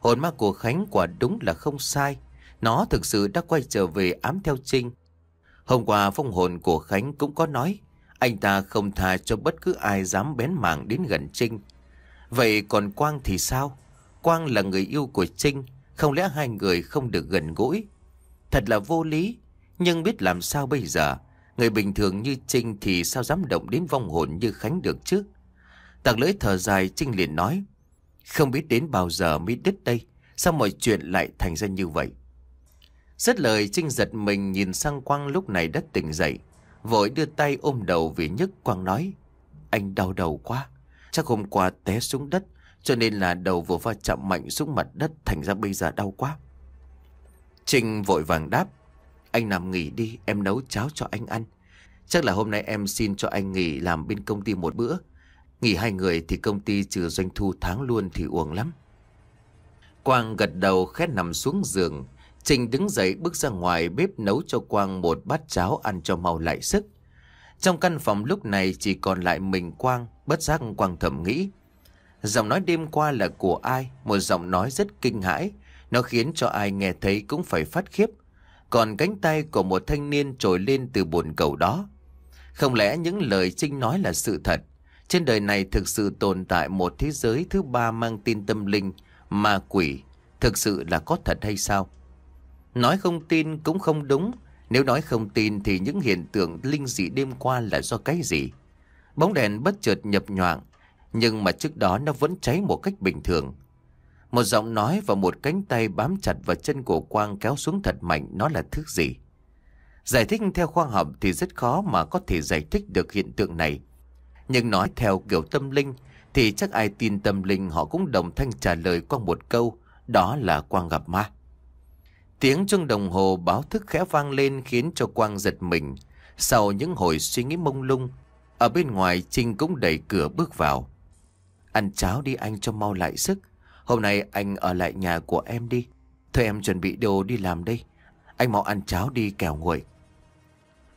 Hồn ma của Khánh quả đúng là không sai Nó thực sự đã quay trở về ám theo Trinh Hôm qua phong hồn của Khánh cũng có nói Anh ta không tha cho bất cứ ai dám bén mảng đến gần Trinh Vậy còn Quang thì sao? Quang là người yêu của Trinh Không lẽ hai người không được gần gũi? Thật là vô lý Nhưng biết làm sao bây giờ Người bình thường như Trinh thì sao dám động đến vong hồn như Khánh được chứ? Tạc lưỡi thở dài Trinh liền nói Không biết đến bao giờ mới đứt đây Sao mọi chuyện lại thành ra như vậy? xét lời Trinh giật mình nhìn sang Quang lúc này đã tỉnh dậy. Vội đưa tay ôm đầu vì nhức Quang nói. Anh đau đầu quá. Chắc hôm qua té xuống đất. Cho nên là đầu vừa va chạm mạnh xuống mặt đất thành ra bây giờ đau quá. Trinh vội vàng đáp. Anh nằm nghỉ đi em nấu cháo cho anh ăn. Chắc là hôm nay em xin cho anh nghỉ làm bên công ty một bữa. Nghỉ hai người thì công ty trừ doanh thu tháng luôn thì uổng lắm. Quang gật đầu khét nằm xuống giường Trình đứng dậy bước ra ngoài bếp nấu cho Quang một bát cháo ăn cho mau lại sức. Trong căn phòng lúc này chỉ còn lại mình Quang, bất giác Quang thầm nghĩ. Giọng nói đêm qua là của ai, một giọng nói rất kinh hãi, nó khiến cho ai nghe thấy cũng phải phát khiếp. Còn cánh tay của một thanh niên trồi lên từ bồn cầu đó. Không lẽ những lời Trinh nói là sự thật? Trên đời này thực sự tồn tại một thế giới thứ ba mang tin tâm linh, ma quỷ, thực sự là có thật hay sao? Nói không tin cũng không đúng Nếu nói không tin thì những hiện tượng linh dị đêm qua là do cái gì Bóng đèn bất chợt nhập nhoạng Nhưng mà trước đó nó vẫn cháy một cách bình thường Một giọng nói và một cánh tay bám chặt vào chân của Quang kéo xuống thật mạnh Nó là thứ gì Giải thích theo khoa học thì rất khó mà có thể giải thích được hiện tượng này Nhưng nói theo kiểu tâm linh Thì chắc ai tin tâm linh họ cũng đồng thanh trả lời qua một câu Đó là Quang gặp ma Tiếng chuông đồng hồ báo thức khẽ vang lên khiến cho Quang giật mình. Sau những hồi suy nghĩ mông lung, ở bên ngoài Trinh cũng đẩy cửa bước vào. Ăn cháo đi anh cho mau lại sức. Hôm nay anh ở lại nhà của em đi. Thôi em chuẩn bị đồ đi làm đây. Anh mau ăn cháo đi kẻo nguội.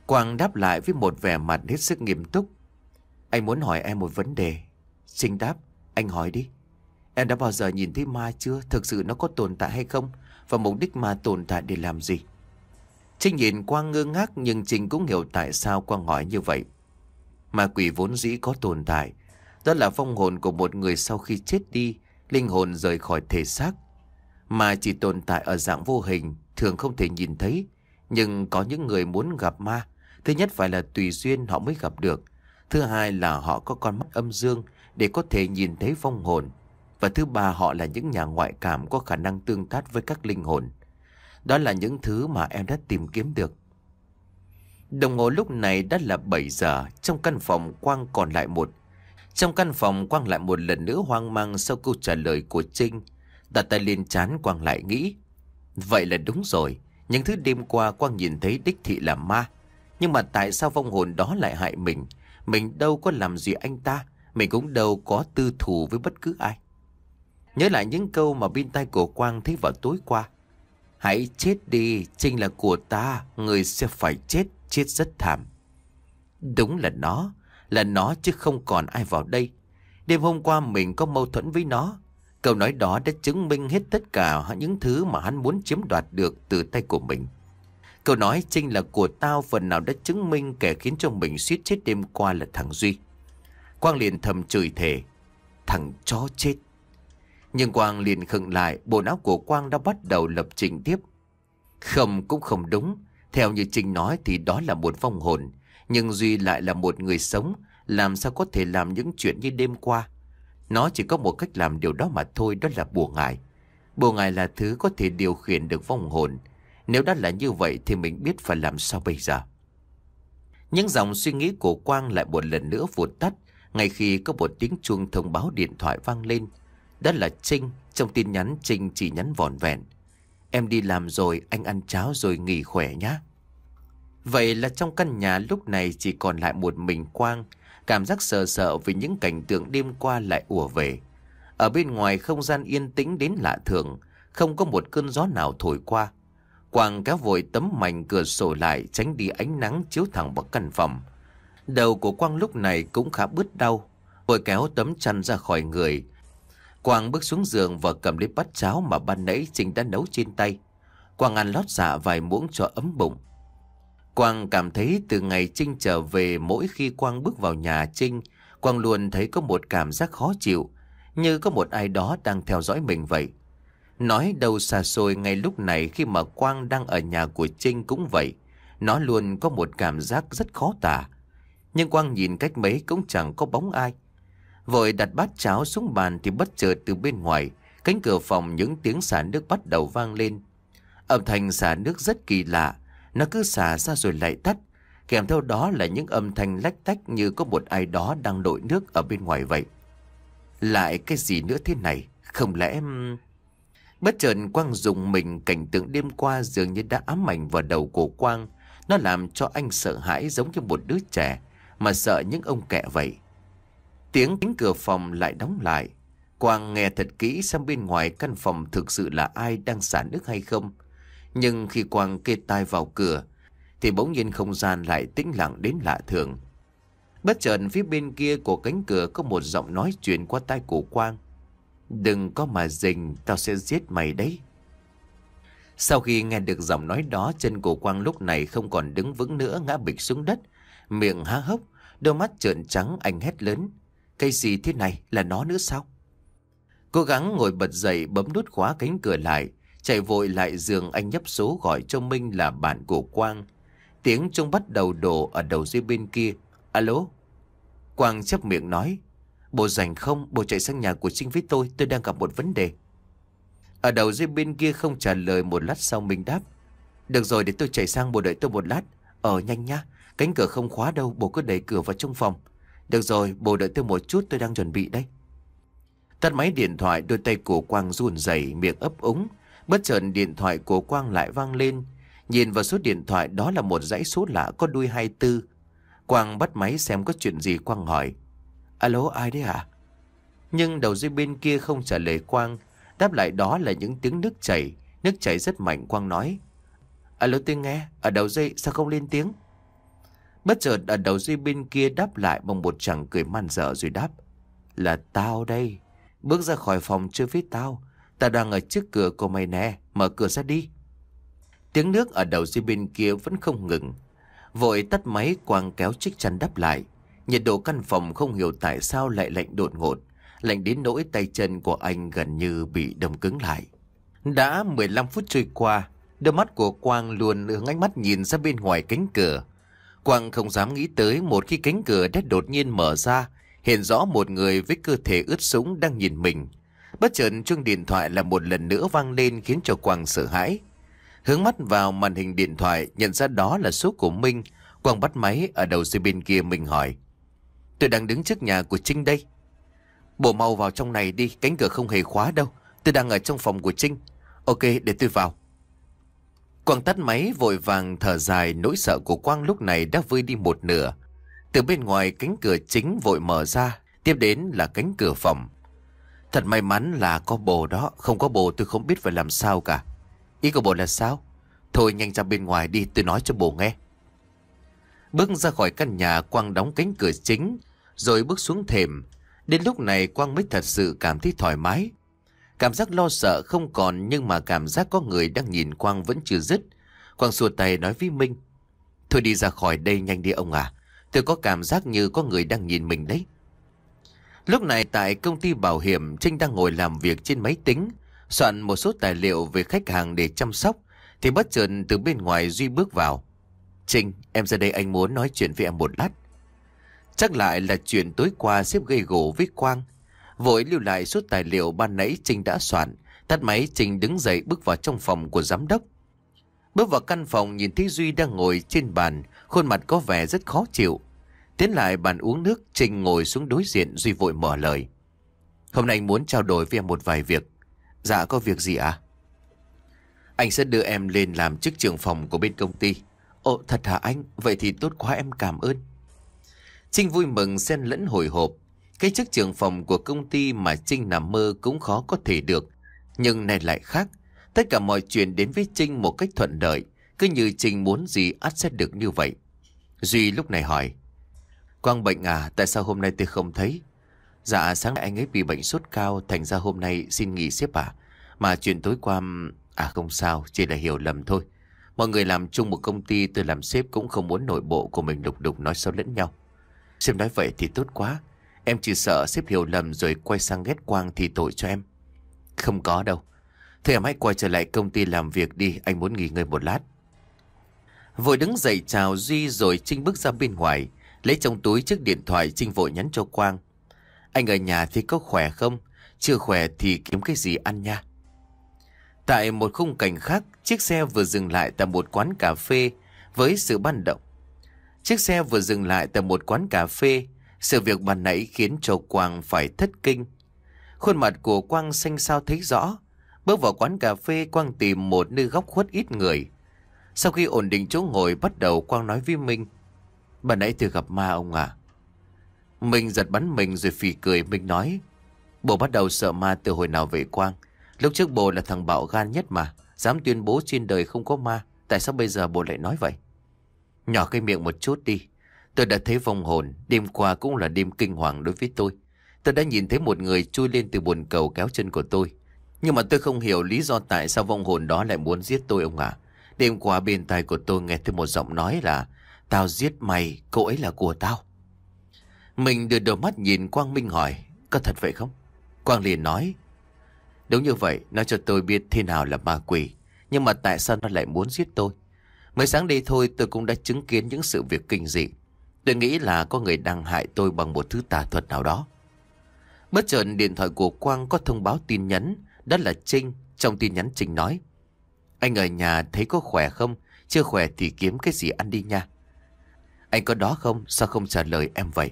Quang đáp lại với một vẻ mặt hết sức nghiêm túc. Anh muốn hỏi em một vấn đề. Trinh đáp, anh hỏi đi. Em đã bao giờ nhìn thấy ma chưa? Thực sự nó có tồn tại hay không? và mục đích mà tồn tại để làm gì. Trinh nhìn Quang ngơ ngác nhưng Trinh cũng hiểu tại sao Quang hỏi như vậy. Ma quỷ vốn dĩ có tồn tại, đó là phong hồn của một người sau khi chết đi, linh hồn rời khỏi thể xác. Mà chỉ tồn tại ở dạng vô hình, thường không thể nhìn thấy. Nhưng có những người muốn gặp ma, thứ nhất phải là tùy duyên họ mới gặp được. Thứ hai là họ có con mắt âm dương để có thể nhìn thấy phong hồn. Và thứ ba họ là những nhà ngoại cảm có khả năng tương tác với các linh hồn. Đó là những thứ mà em đã tìm kiếm được. Đồng hồ lúc này đã là 7 giờ, trong căn phòng Quang còn lại một. Trong căn phòng Quang lại một lần nữa hoang mang sau câu trả lời của Trinh. Đặt tay lên chán Quang lại nghĩ. Vậy là đúng rồi, những thứ đêm qua Quang nhìn thấy đích thị là ma. Nhưng mà tại sao vong hồn đó lại hại mình? Mình đâu có làm gì anh ta, mình cũng đâu có tư thù với bất cứ ai. Nhớ lại những câu mà bên tay của Quang thấy vào tối qua. Hãy chết đi, Trinh là của ta, người sẽ phải chết, chết rất thảm. Đúng là nó, là nó chứ không còn ai vào đây. Đêm hôm qua mình có mâu thuẫn với nó. Câu nói đó đã chứng minh hết tất cả những thứ mà hắn muốn chiếm đoạt được từ tay của mình. Câu nói Trinh là của tao phần nào đã chứng minh kẻ khiến cho mình suýt chết đêm qua là thằng Duy. Quang liền thầm chửi thề. Thằng chó chết nhưng Quang liền khựng lại, bộ não của Quang đã bắt đầu lập trình tiếp. Không cũng không đúng, theo như Trinh nói thì đó là một vong hồn, nhưng Duy lại là một người sống, làm sao có thể làm những chuyện như đêm qua. Nó chỉ có một cách làm điều đó mà thôi, đó là bùa ngải. Bùa ngải là thứ có thể điều khiển được vong hồn. Nếu đã là như vậy thì mình biết phải làm sao bây giờ. Những dòng suy nghĩ của Quang lại một lần nữa vụt tắt, ngay khi có một tiếng chuông thông báo điện thoại vang lên. Đó là Trinh Trong tin nhắn Trinh chỉ nhắn vòn vẹn Em đi làm rồi anh ăn cháo rồi nghỉ khỏe nhá Vậy là trong căn nhà lúc này chỉ còn lại một mình Quang Cảm giác sợ sợ vì những cảnh tượng đêm qua lại ùa về Ở bên ngoài không gian yên tĩnh đến lạ thường Không có một cơn gió nào thổi qua Quang kéo vội tấm mảnh cửa sổ lại tránh đi ánh nắng chiếu thẳng vào căn phòng Đầu của Quang lúc này cũng khá bứt đau Vội kéo tấm chăn ra khỏi người Quang bước xuống giường và cầm lấy bát cháo mà ban nãy Trinh đã nấu trên tay. Quang ăn lót dạ vài muỗng cho ấm bụng. Quang cảm thấy từ ngày Trinh trở về mỗi khi Quang bước vào nhà Trinh, Quang luôn thấy có một cảm giác khó chịu, như có một ai đó đang theo dõi mình vậy. Nói đầu xa xôi ngay lúc này khi mà Quang đang ở nhà của Trinh cũng vậy, nó luôn có một cảm giác rất khó tả. Nhưng Quang nhìn cách mấy cũng chẳng có bóng ai. Vội đặt bát cháo xuống bàn thì bất chợt từ bên ngoài, cánh cửa phòng những tiếng xả nước bắt đầu vang lên. Âm thanh xả nước rất kỳ lạ, nó cứ xả ra rồi lại tắt, kèm theo đó là những âm thanh lách tách như có một ai đó đang đội nước ở bên ngoài vậy. Lại cái gì nữa thế này, không lẽ... Bất chợt Quang dùng mình cảnh tượng đêm qua dường như đã ám ảnh vào đầu của Quang, nó làm cho anh sợ hãi giống như một đứa trẻ mà sợ những ông kẹ vậy. Tiếng kính cửa phòng lại đóng lại. Quang nghe thật kỹ xem bên ngoài căn phòng thực sự là ai đang xả nước hay không. Nhưng khi Quang kê tai vào cửa, thì bỗng nhiên không gian lại tĩnh lặng đến lạ thường. Bất chợt phía bên kia của cánh cửa có một giọng nói truyền qua tai của Quang. Đừng có mà rình, tao sẽ giết mày đấy. Sau khi nghe được giọng nói đó, chân của Quang lúc này không còn đứng vững nữa ngã bịch xuống đất. Miệng há hốc, đôi mắt trợn trắng anh hét lớn. Cây gì thế này là nó nữa sao? Cố gắng ngồi bật dậy bấm nút khóa cánh cửa lại. Chạy vội lại giường anh nhấp số gọi cho Minh là bạn của Quang. Tiếng trông bắt đầu đổ ở đầu dưới bên kia. Alo? Quang chấp miệng nói. Bộ rảnh không? Bộ chạy sang nhà của Trinh với tôi. Tôi đang gặp một vấn đề. Ở đầu dưới bên kia không trả lời một lát sau mình đáp. Được rồi để tôi chạy sang bộ đợi tôi một lát. Ở ờ, nhanh nhá. Cánh cửa không khóa đâu. Bộ cứ đẩy cửa vào trong phòng. Được rồi, bố đợi tôi một chút tôi đang chuẩn bị đây. Tắt máy điện thoại đôi tay của Quang run rẩy miệng ấp úng. Bất chợt điện thoại của Quang lại vang lên. Nhìn vào số điện thoại đó là một dãy số lạ có đuôi 24. Quang bắt máy xem có chuyện gì Quang hỏi. Alo ai đấy ạ? À? Nhưng đầu dây bên kia không trả lời Quang. Đáp lại đó là những tiếng nước chảy. Nước chảy rất mạnh Quang nói. Alo tôi nghe, ở đầu dây sao không lên tiếng? Bất chợt ở đầu dây bên kia đáp lại bằng một chàng cười man dở rồi đáp. Là tao đây. Bước ra khỏi phòng chưa với tao. Tao đang ở trước cửa của mày nè. Mở cửa ra đi. Tiếng nước ở đầu dây bên kia vẫn không ngừng. Vội tắt máy quang kéo chiếc chăn đắp lại. Nhiệt độ căn phòng không hiểu tại sao lại lạnh đột ngột. Lạnh đến nỗi tay chân của anh gần như bị đông cứng lại. Đã 15 phút trôi qua, đôi mắt của Quang luôn hướng ánh mắt nhìn ra bên ngoài cánh cửa. Quang không dám nghĩ tới một khi cánh cửa đã đột nhiên mở ra, hiện rõ một người với cơ thể ướt sũng đang nhìn mình. Bất chợt chuông điện thoại là một lần nữa vang lên khiến cho Quang sợ hãi. Hướng mắt vào màn hình điện thoại nhận ra đó là số của Minh. Quang bắt máy ở đầu dây bên kia mình hỏi. Tôi đang đứng trước nhà của Trinh đây. Bộ mau vào trong này đi, cánh cửa không hề khóa đâu. Tôi đang ở trong phòng của Trinh. Ok, để tôi vào. Quang tắt máy vội vàng thở dài nỗi sợ của Quang lúc này đã vơi đi một nửa. Từ bên ngoài cánh cửa chính vội mở ra, tiếp đến là cánh cửa phòng. Thật may mắn là có bồ đó, không có bồ tôi không biết phải làm sao cả. Ý của bồ là sao? Thôi nhanh ra bên ngoài đi tôi nói cho bồ nghe. Bước ra khỏi căn nhà Quang đóng cánh cửa chính Rồi bước xuống thềm Đến lúc này Quang mới thật sự cảm thấy thoải mái Cảm giác lo sợ không còn nhưng mà cảm giác có người đang nhìn Quang vẫn chưa dứt. Quang xua tay nói với Minh. Thôi đi ra khỏi đây nhanh đi ông à. Tôi có cảm giác như có người đang nhìn mình đấy. Lúc này tại công ty bảo hiểm Trinh đang ngồi làm việc trên máy tính. Soạn một số tài liệu về khách hàng để chăm sóc. Thì bất chợt từ bên ngoài Duy bước vào. Trinh, em ra đây anh muốn nói chuyện với em một lát. Chắc lại là chuyện tối qua xếp gây gỗ với Quang vội lưu lại suốt tài liệu ban nãy Trinh đã soạn. Tắt máy Trinh đứng dậy bước vào trong phòng của giám đốc. Bước vào căn phòng nhìn thấy Duy đang ngồi trên bàn, khuôn mặt có vẻ rất khó chịu. Tiến lại bàn uống nước, Trinh ngồi xuống đối diện Duy vội mở lời. Hôm nay muốn trao đổi với em một vài việc. Dạ có việc gì ạ? À? Anh sẽ đưa em lên làm chức trưởng phòng của bên công ty. Ồ thật hả anh? Vậy thì tốt quá em cảm ơn. Trinh vui mừng xen lẫn hồi hộp. Cái chức trưởng phòng của công ty mà Trinh nằm mơ cũng khó có thể được. Nhưng này lại khác. Tất cả mọi chuyện đến với Trinh một cách thuận lợi. Cứ như Trinh muốn gì ắt sẽ được như vậy. Duy lúc này hỏi. Quang bệnh à, tại sao hôm nay tôi không thấy? Dạ sáng nay anh ấy bị bệnh sốt cao thành ra hôm nay xin nghỉ xếp à. Mà chuyện tối qua... À không sao, chỉ là hiểu lầm thôi. Mọi người làm chung một công ty tôi làm sếp cũng không muốn nội bộ của mình đục đục nói xấu lẫn nhau. Xem nói vậy thì tốt quá. Em chỉ sợ xếp hiểu lầm rồi quay sang ghét Quang thì tội cho em. Không có đâu. Thôi em hãy quay trở lại công ty làm việc đi, anh muốn nghỉ ngơi một lát. Vội đứng dậy chào Duy rồi Trinh bước ra bên ngoài, lấy trong túi chiếc điện thoại Trinh vội nhắn cho Quang. Anh ở nhà thì có khỏe không? Chưa khỏe thì kiếm cái gì ăn nha. Tại một khung cảnh khác, chiếc xe vừa dừng lại tại một quán cà phê với sự ban động. Chiếc xe vừa dừng lại tại một quán cà phê sự việc bàn nãy khiến cho Quang phải thất kinh. Khuôn mặt của Quang xanh xao thấy rõ. Bước vào quán cà phê Quang tìm một nơi góc khuất ít người. Sau khi ổn định chỗ ngồi bắt đầu Quang nói với Minh. Bạn nãy tôi gặp ma ông à. Minh giật bắn mình rồi phì cười Minh nói. Bố bắt đầu sợ ma từ hồi nào về Quang. Lúc trước bố là thằng bạo gan nhất mà. Dám tuyên bố trên đời không có ma. Tại sao bây giờ bố lại nói vậy? Nhỏ cái miệng một chút đi. Tôi đã thấy vong hồn, đêm qua cũng là đêm kinh hoàng đối với tôi. Tôi đã nhìn thấy một người chui lên từ bồn cầu kéo chân của tôi. Nhưng mà tôi không hiểu lý do tại sao vong hồn đó lại muốn giết tôi ông ạ. Đêm qua bên tai của tôi nghe thấy một giọng nói là Tao giết mày, cô ấy là của tao. Mình đưa đôi mắt nhìn Quang Minh hỏi Có thật vậy không? Quang liền nói Đúng như vậy, nó cho tôi biết thế nào là ma quỷ Nhưng mà tại sao nó lại muốn giết tôi? Mới sáng đây thôi tôi cũng đã chứng kiến những sự việc kinh dị Tôi nghĩ là có người đang hại tôi bằng một thứ tà thuật nào đó. Bất chợt điện thoại của Quang có thông báo tin nhắn, đó là Trinh. Trong tin nhắn Trinh nói, anh ở nhà thấy có khỏe không? Chưa khỏe thì kiếm cái gì ăn đi nha. Anh có đó không? Sao không trả lời em vậy?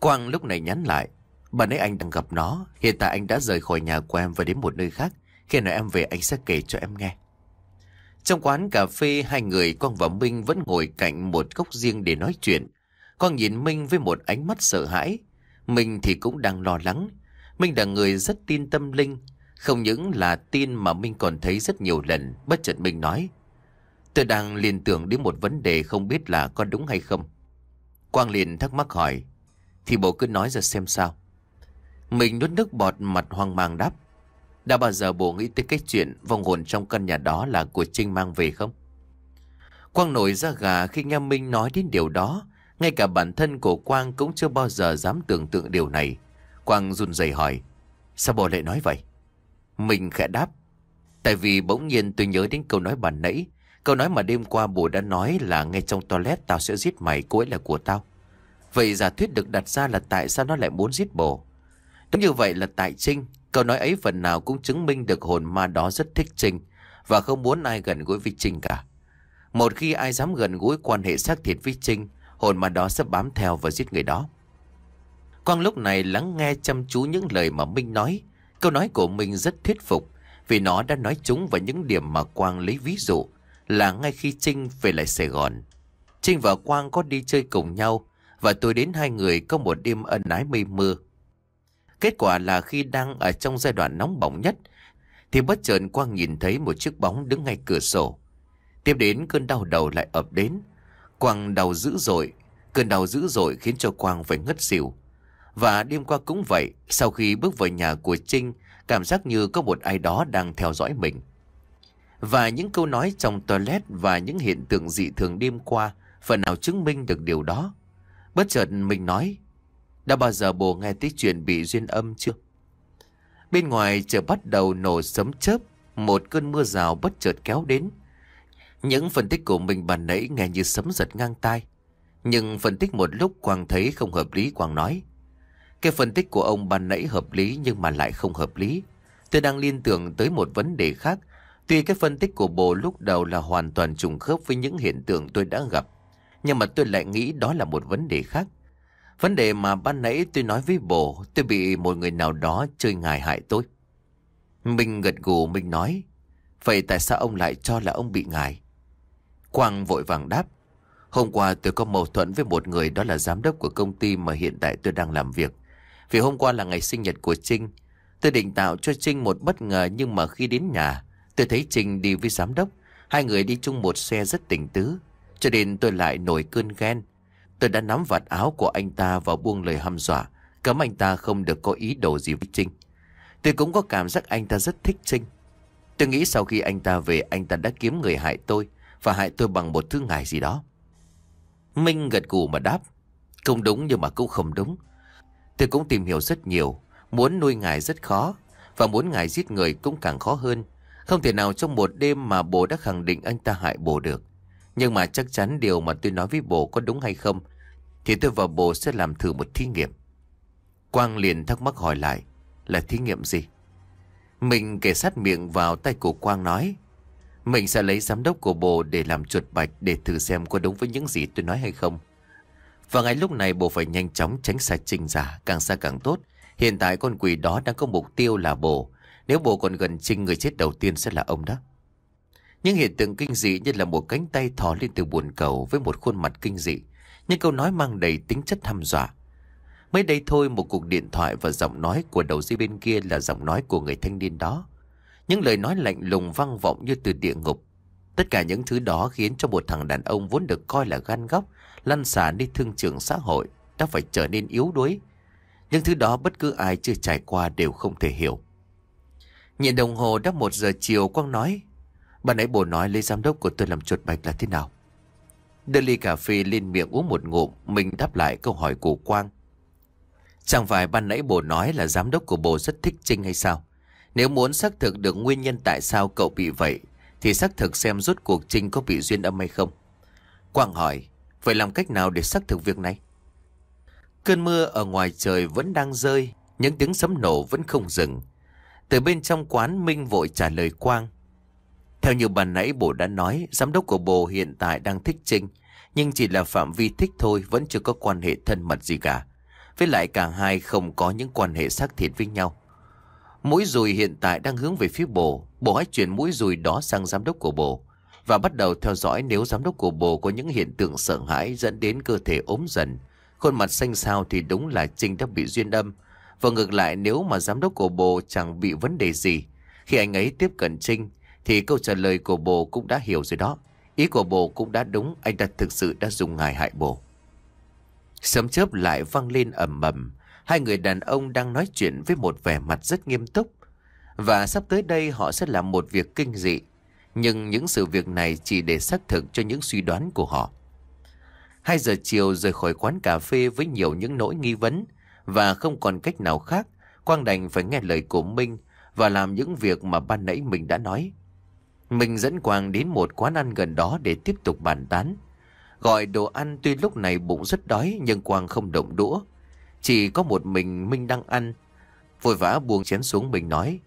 Quang lúc này nhắn lại, bạn ấy anh đang gặp nó, hiện tại anh đã rời khỏi nhà của em và đến một nơi khác. Khi nào em về anh sẽ kể cho em nghe. Trong quán cà phê, hai người Quang và Minh vẫn ngồi cạnh một góc riêng để nói chuyện. Quang nhìn Minh với một ánh mắt sợ hãi. Minh thì cũng đang lo lắng. Minh là người rất tin tâm linh. Không những là tin mà Minh còn thấy rất nhiều lần. Bất chợt Minh nói. Tôi đang liên tưởng đến một vấn đề không biết là có đúng hay không. Quang liền thắc mắc hỏi. Thì bố cứ nói ra xem sao. Minh nuốt nước bọt mặt hoang mang đáp. Đã bao giờ bố nghĩ tới cái chuyện vòng hồn trong căn nhà đó là của Trinh mang về không? Quang nổi ra gà khi nghe Minh nói đến điều đó. Ngay cả bản thân của Quang cũng chưa bao giờ dám tưởng tượng điều này. Quang run rẩy hỏi. Sao bố lại nói vậy? Minh khẽ đáp. Tại vì bỗng nhiên tôi nhớ đến câu nói bản nãy. Câu nói mà đêm qua bố đã nói là ngay trong toilet tao sẽ giết mày, cô ấy là của tao. Vậy giả thuyết được đặt ra là tại sao nó lại muốn giết bồ? Đúng như vậy là tại Trinh Câu nói ấy phần nào cũng chứng minh được hồn ma đó rất thích Trinh và không muốn ai gần gũi với Trinh cả. Một khi ai dám gần gũi quan hệ xác thịt với Trinh, hồn ma đó sẽ bám theo và giết người đó. Quang lúc này lắng nghe chăm chú những lời mà Minh nói. Câu nói của minh rất thuyết phục vì nó đã nói chúng vào những điểm mà Quang lấy ví dụ là ngay khi Trinh về lại Sài Gòn. Trinh và Quang có đi chơi cùng nhau và tôi đến hai người có một đêm ân ái mây mưa. Kết quả là khi đang ở trong giai đoạn nóng bỏng nhất Thì bất chợt Quang nhìn thấy một chiếc bóng đứng ngay cửa sổ Tiếp đến cơn đau đầu lại ập đến Quang đau dữ dội Cơn đau dữ dội khiến cho Quang phải ngất xỉu Và đêm qua cũng vậy Sau khi bước vào nhà của Trinh Cảm giác như có một ai đó đang theo dõi mình Và những câu nói trong toilet Và những hiện tượng dị thường đêm qua Phần nào chứng minh được điều đó Bất chợt mình nói đã bao giờ bồ nghe tới chuyện bị duyên âm chưa? Bên ngoài trời bắt đầu nổ sấm chớp, một cơn mưa rào bất chợt kéo đến. Những phân tích của mình bàn nãy nghe như sấm giật ngang tai. Nhưng phân tích một lúc Quang thấy không hợp lý Quang nói. Cái phân tích của ông bàn nãy hợp lý nhưng mà lại không hợp lý. Tôi đang liên tưởng tới một vấn đề khác. Tuy cái phân tích của bồ lúc đầu là hoàn toàn trùng khớp với những hiện tượng tôi đã gặp. Nhưng mà tôi lại nghĩ đó là một vấn đề khác. Vấn đề mà ban nãy tôi nói với bồ Tôi bị một người nào đó chơi ngài hại tôi mình gật gù mình nói Vậy tại sao ông lại cho là ông bị ngài Quang vội vàng đáp Hôm qua tôi có mâu thuẫn với một người Đó là giám đốc của công ty mà hiện tại tôi đang làm việc Vì hôm qua là ngày sinh nhật của Trinh Tôi định tạo cho Trinh một bất ngờ Nhưng mà khi đến nhà Tôi thấy Trinh đi với giám đốc Hai người đi chung một xe rất tình tứ Cho nên tôi lại nổi cơn ghen Tôi đã nắm vạt áo của anh ta và buông lời hăm dọa, cấm anh ta không được có ý đồ gì với Trinh. Tôi cũng có cảm giác anh ta rất thích Trinh. Tôi nghĩ sau khi anh ta về, anh ta đã kiếm người hại tôi và hại tôi bằng một thứ ngài gì đó. Minh gật gù mà đáp, không đúng nhưng mà cũng không đúng. Tôi cũng tìm hiểu rất nhiều, muốn nuôi ngài rất khó và muốn ngài giết người cũng càng khó hơn. Không thể nào trong một đêm mà bồ đã khẳng định anh ta hại bồ được. Nhưng mà chắc chắn điều mà tôi nói với bồ có đúng hay không Thì tôi và bồ sẽ làm thử một thí nghiệm Quang liền thắc mắc hỏi lại Là thí nghiệm gì? Mình kể sát miệng vào tay của Quang nói Mình sẽ lấy giám đốc của bồ để làm chuột bạch Để thử xem có đúng với những gì tôi nói hay không Và ngay lúc này bồ phải nhanh chóng tránh xa trình giả Càng xa càng tốt Hiện tại con quỷ đó đang có mục tiêu là bồ Nếu bồ còn gần Trinh người chết đầu tiên sẽ là ông đó những hiện tượng kinh dị như là một cánh tay thò lên từ bồn cầu với một khuôn mặt kinh dị. Những câu nói mang đầy tính chất hăm dọa. Mới đây thôi một cuộc điện thoại và giọng nói của đầu dây bên kia là giọng nói của người thanh niên đó. Những lời nói lạnh lùng vang vọng như từ địa ngục. Tất cả những thứ đó khiến cho một thằng đàn ông vốn được coi là gan góc, lăn xả đi thương trường xã hội, đã phải trở nên yếu đuối. Những thứ đó bất cứ ai chưa trải qua đều không thể hiểu. Nhìn đồng hồ đã một giờ chiều Quang nói Bà nãy bồ nói lấy giám đốc của tôi làm chuột bạch là thế nào Đưa ly cà phê lên miệng uống một ngụm Mình đáp lại câu hỏi của Quang Chẳng phải ban nãy bồ nói là giám đốc của bồ rất thích Trinh hay sao Nếu muốn xác thực được nguyên nhân tại sao cậu bị vậy Thì xác thực xem rốt cuộc Trinh có bị duyên âm hay không Quang hỏi Vậy làm cách nào để xác thực việc này Cơn mưa ở ngoài trời vẫn đang rơi Những tiếng sấm nổ vẫn không dừng Từ bên trong quán Minh vội trả lời Quang theo như bà nãy bộ đã nói, giám đốc của bộ hiện tại đang thích Trinh, nhưng chỉ là phạm vi thích thôi, vẫn chưa có quan hệ thân mật gì cả. Với lại cả hai không có những quan hệ xác thịt với nhau. Mũi dùi hiện tại đang hướng về phía bộ bộ hãy chuyển mũi dùi đó sang giám đốc của bộ và bắt đầu theo dõi nếu giám đốc của bộ có những hiện tượng sợ hãi dẫn đến cơ thể ốm dần. Khuôn mặt xanh xao thì đúng là Trinh đã bị duyên âm. Và ngược lại nếu mà giám đốc của bộ chẳng bị vấn đề gì, khi anh ấy tiếp cận Trinh thì câu trả lời của bồ cũng đã hiểu rồi đó. Ý của bồ cũng đã đúng, anh ta thực sự đã dùng ngài hại bồ. Sấm chớp lại vang lên ầm ầm, hai người đàn ông đang nói chuyện với một vẻ mặt rất nghiêm túc. Và sắp tới đây họ sẽ làm một việc kinh dị, nhưng những sự việc này chỉ để xác thực cho những suy đoán của họ. Hai giờ chiều rời khỏi quán cà phê với nhiều những nỗi nghi vấn và không còn cách nào khác, Quang đành phải nghe lời của Minh và làm những việc mà ban nãy mình đã nói. Mình dẫn Quang đến một quán ăn gần đó để tiếp tục bàn tán. Gọi đồ ăn tuy lúc này bụng rất đói nhưng Quang không động đũa. Chỉ có một mình Minh đang ăn. Vội vã buông chén xuống mình nói.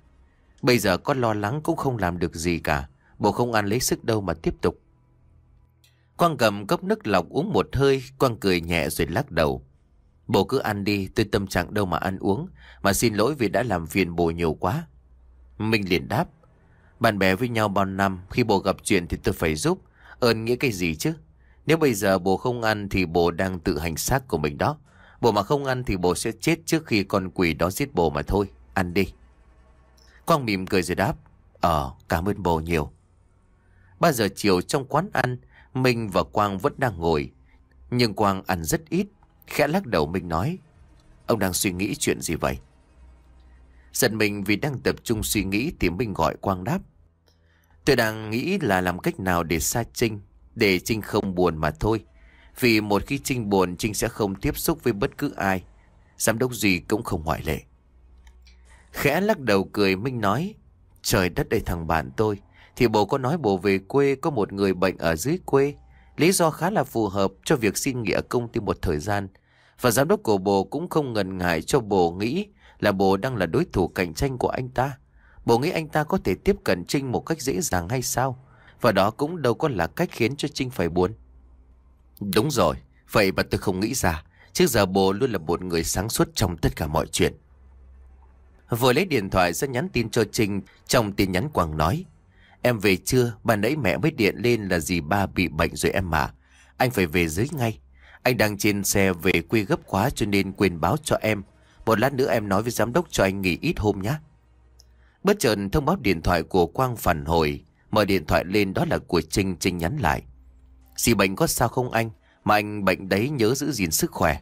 Bây giờ có lo lắng cũng không làm được gì cả. Bộ không ăn lấy sức đâu mà tiếp tục. Quang cầm cốc nước lọc uống một hơi. Quang cười nhẹ rồi lắc đầu. bộ cứ ăn đi, tôi tâm trạng đâu mà ăn uống, mà xin lỗi vì đã làm phiền bộ nhiều quá. Minh liền đáp, bạn bè với nhau bao năm, khi bố gặp chuyện thì tôi phải giúp. Ơn nghĩa cái gì chứ? Nếu bây giờ bố không ăn thì bố đang tự hành xác của mình đó. Bố mà không ăn thì bố sẽ chết trước khi con quỷ đó giết bố mà thôi. Ăn đi. Quang mỉm cười rồi đáp. Ờ, cảm ơn bố nhiều. ba giờ chiều trong quán ăn, Minh và Quang vẫn đang ngồi. Nhưng Quang ăn rất ít. Khẽ lắc đầu Minh nói. Ông đang suy nghĩ chuyện gì vậy? Giật mình vì đang tập trung suy nghĩ thì Minh gọi Quang đáp. Tôi đang nghĩ là làm cách nào để xa Trinh, để Trinh không buồn mà thôi. Vì một khi Trinh buồn, Trinh sẽ không tiếp xúc với bất cứ ai. Giám đốc gì cũng không ngoại lệ. Khẽ lắc đầu cười Minh nói, trời đất ơi thằng bạn tôi. Thì bố có nói bố về quê có một người bệnh ở dưới quê. Lý do khá là phù hợp cho việc xin nghỉ ở công ty một thời gian. Và giám đốc của bồ cũng không ngần ngại cho bồ nghĩ là bồ đang là đối thủ cạnh tranh của anh ta. Bộ nghĩ anh ta có thể tiếp cận Trinh một cách dễ dàng hay sao? Và đó cũng đâu có là cách khiến cho Trinh phải buồn. Đúng rồi, vậy mà tôi không nghĩ ra. Trước giờ bố luôn là một người sáng suốt trong tất cả mọi chuyện. Vừa lấy điện thoại ra nhắn tin cho Trinh, trong tin nhắn Quang nói. Em về chưa? Bà nãy mẹ mới điện lên là dì ba bị bệnh rồi em mà. Anh phải về dưới ngay. Anh đang trên xe về quê gấp quá cho nên quên báo cho em. Một lát nữa em nói với giám đốc cho anh nghỉ ít hôm nhé. Bất chợt thông báo điện thoại của Quang phản hồi Mở điện thoại lên đó là của Trinh Trinh nhắn lại Dì bệnh có sao không anh Mà anh bệnh đấy nhớ giữ gìn sức khỏe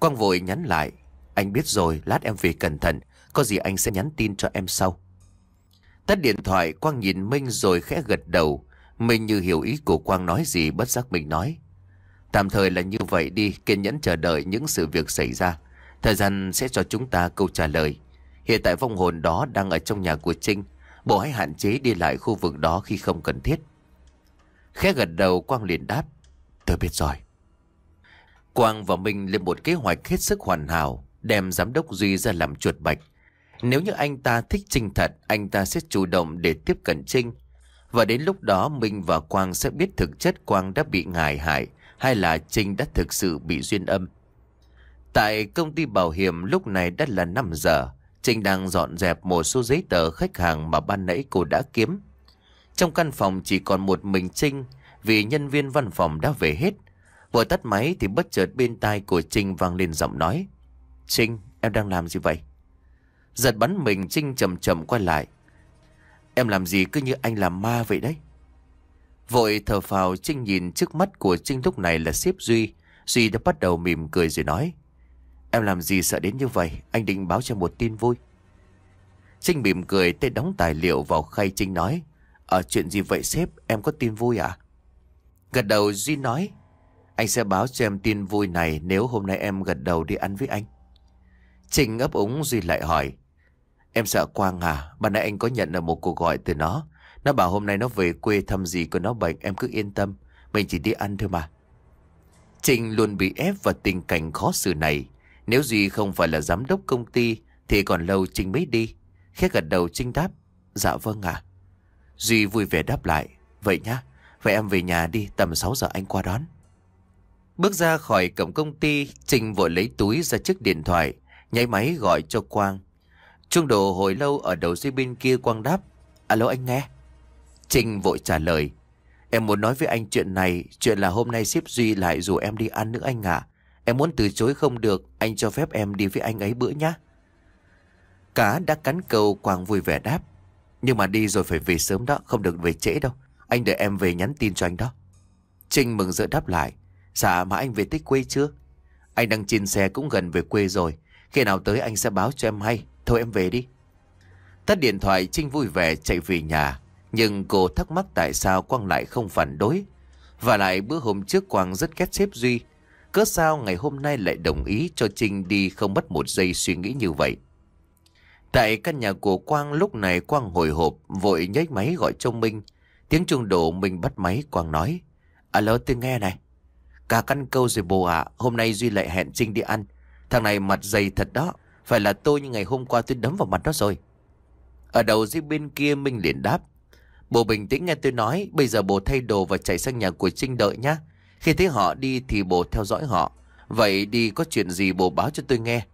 Quang vội nhắn lại Anh biết rồi lát em về cẩn thận Có gì anh sẽ nhắn tin cho em sau Tắt điện thoại Quang nhìn Minh rồi khẽ gật đầu Minh như hiểu ý của Quang nói gì bất giác mình nói Tạm thời là như vậy đi Kiên nhẫn chờ đợi những sự việc xảy ra Thời gian sẽ cho chúng ta câu trả lời Hiện tại vong hồn đó đang ở trong nhà của Trinh. Bộ hãy hạn chế đi lại khu vực đó khi không cần thiết. Khẽ gật đầu Quang liền đáp. Tôi biết rồi. Quang và Minh lên một kế hoạch hết sức hoàn hảo, đem giám đốc Duy ra làm chuột bạch. Nếu như anh ta thích Trinh thật, anh ta sẽ chủ động để tiếp cận Trinh. Và đến lúc đó Minh và Quang sẽ biết thực chất Quang đã bị ngài hại hay là Trinh đã thực sự bị duyên âm. Tại công ty bảo hiểm lúc này đã là 5 giờ. Trinh đang dọn dẹp một số giấy tờ khách hàng mà ban nãy cô đã kiếm. Trong căn phòng chỉ còn một mình Trinh vì nhân viên văn phòng đã về hết. Vừa tắt máy thì bất chợt bên tai của Trinh vang lên giọng nói. Trinh, em đang làm gì vậy? Giật bắn mình Trinh chậm chậm quay lại. Em làm gì cứ như anh làm ma vậy đấy. Vội thở phào Trinh nhìn trước mắt của Trinh lúc này là xếp Duy. Duy đã bắt đầu mỉm cười rồi nói. Em làm gì sợ đến như vậy Anh định báo cho một tin vui Trinh mỉm cười tay đóng tài liệu vào khay Trinh nói Ở ờ, chuyện gì vậy sếp em có tin vui à Gật đầu Duy nói Anh sẽ báo cho em tin vui này Nếu hôm nay em gật đầu đi ăn với anh Trinh ấp úng Duy lại hỏi Em sợ Quang à Bạn nãy anh có nhận được một cuộc gọi từ nó Nó bảo hôm nay nó về quê thăm gì của nó bệnh Em cứ yên tâm Mình chỉ đi ăn thôi mà Trinh luôn bị ép vào tình cảnh khó xử này nếu Duy không phải là giám đốc công ty Thì còn lâu Trinh mới đi Khét gật đầu Trinh đáp Dạ vâng ạ à. Duy vui vẻ đáp lại Vậy nhá Vậy em về nhà đi tầm 6 giờ anh qua đón Bước ra khỏi cổng công ty Trinh vội lấy túi ra chiếc điện thoại Nháy máy gọi cho Quang Trung đồ hồi lâu ở đầu dây bên kia Quang đáp Alo anh nghe Trinh vội trả lời Em muốn nói với anh chuyện này Chuyện là hôm nay ship Duy lại rủ em đi ăn nữa anh ạ à. Em muốn từ chối không được Anh cho phép em đi với anh ấy bữa nhá Cá đã cắn câu Quang vui vẻ đáp Nhưng mà đi rồi phải về sớm đó Không được về trễ đâu Anh đợi em về nhắn tin cho anh đó Trinh mừng rỡ đáp lại Dạ mà anh về tích quê chưa Anh đang trên xe cũng gần về quê rồi Khi nào tới anh sẽ báo cho em hay Thôi em về đi Tắt điện thoại Trinh vui vẻ chạy về nhà Nhưng cô thắc mắc tại sao Quang lại không phản đối Và lại bữa hôm trước Quang rất ghét xếp Duy Cớ sao ngày hôm nay lại đồng ý cho Trinh đi không mất một giây suy nghĩ như vậy? Tại căn nhà của Quang lúc này Quang hồi hộp vội nhấc máy gọi cho Minh. Tiếng chuông đổ minh bắt máy Quang nói. Alo tôi nghe này. Cả căn câu rồi bồ ạ, hôm nay Duy lại hẹn Trinh đi ăn. Thằng này mặt dày thật đó, phải là tôi như ngày hôm qua tôi đấm vào mặt nó rồi. Ở đầu dưới bên kia Minh liền đáp. Bồ bình tĩnh nghe tôi nói, bây giờ bồ thay đồ và chạy sang nhà của Trinh đợi nhá. Khi thấy họ đi thì bồ theo dõi họ. Vậy đi có chuyện gì bồ báo cho tôi nghe.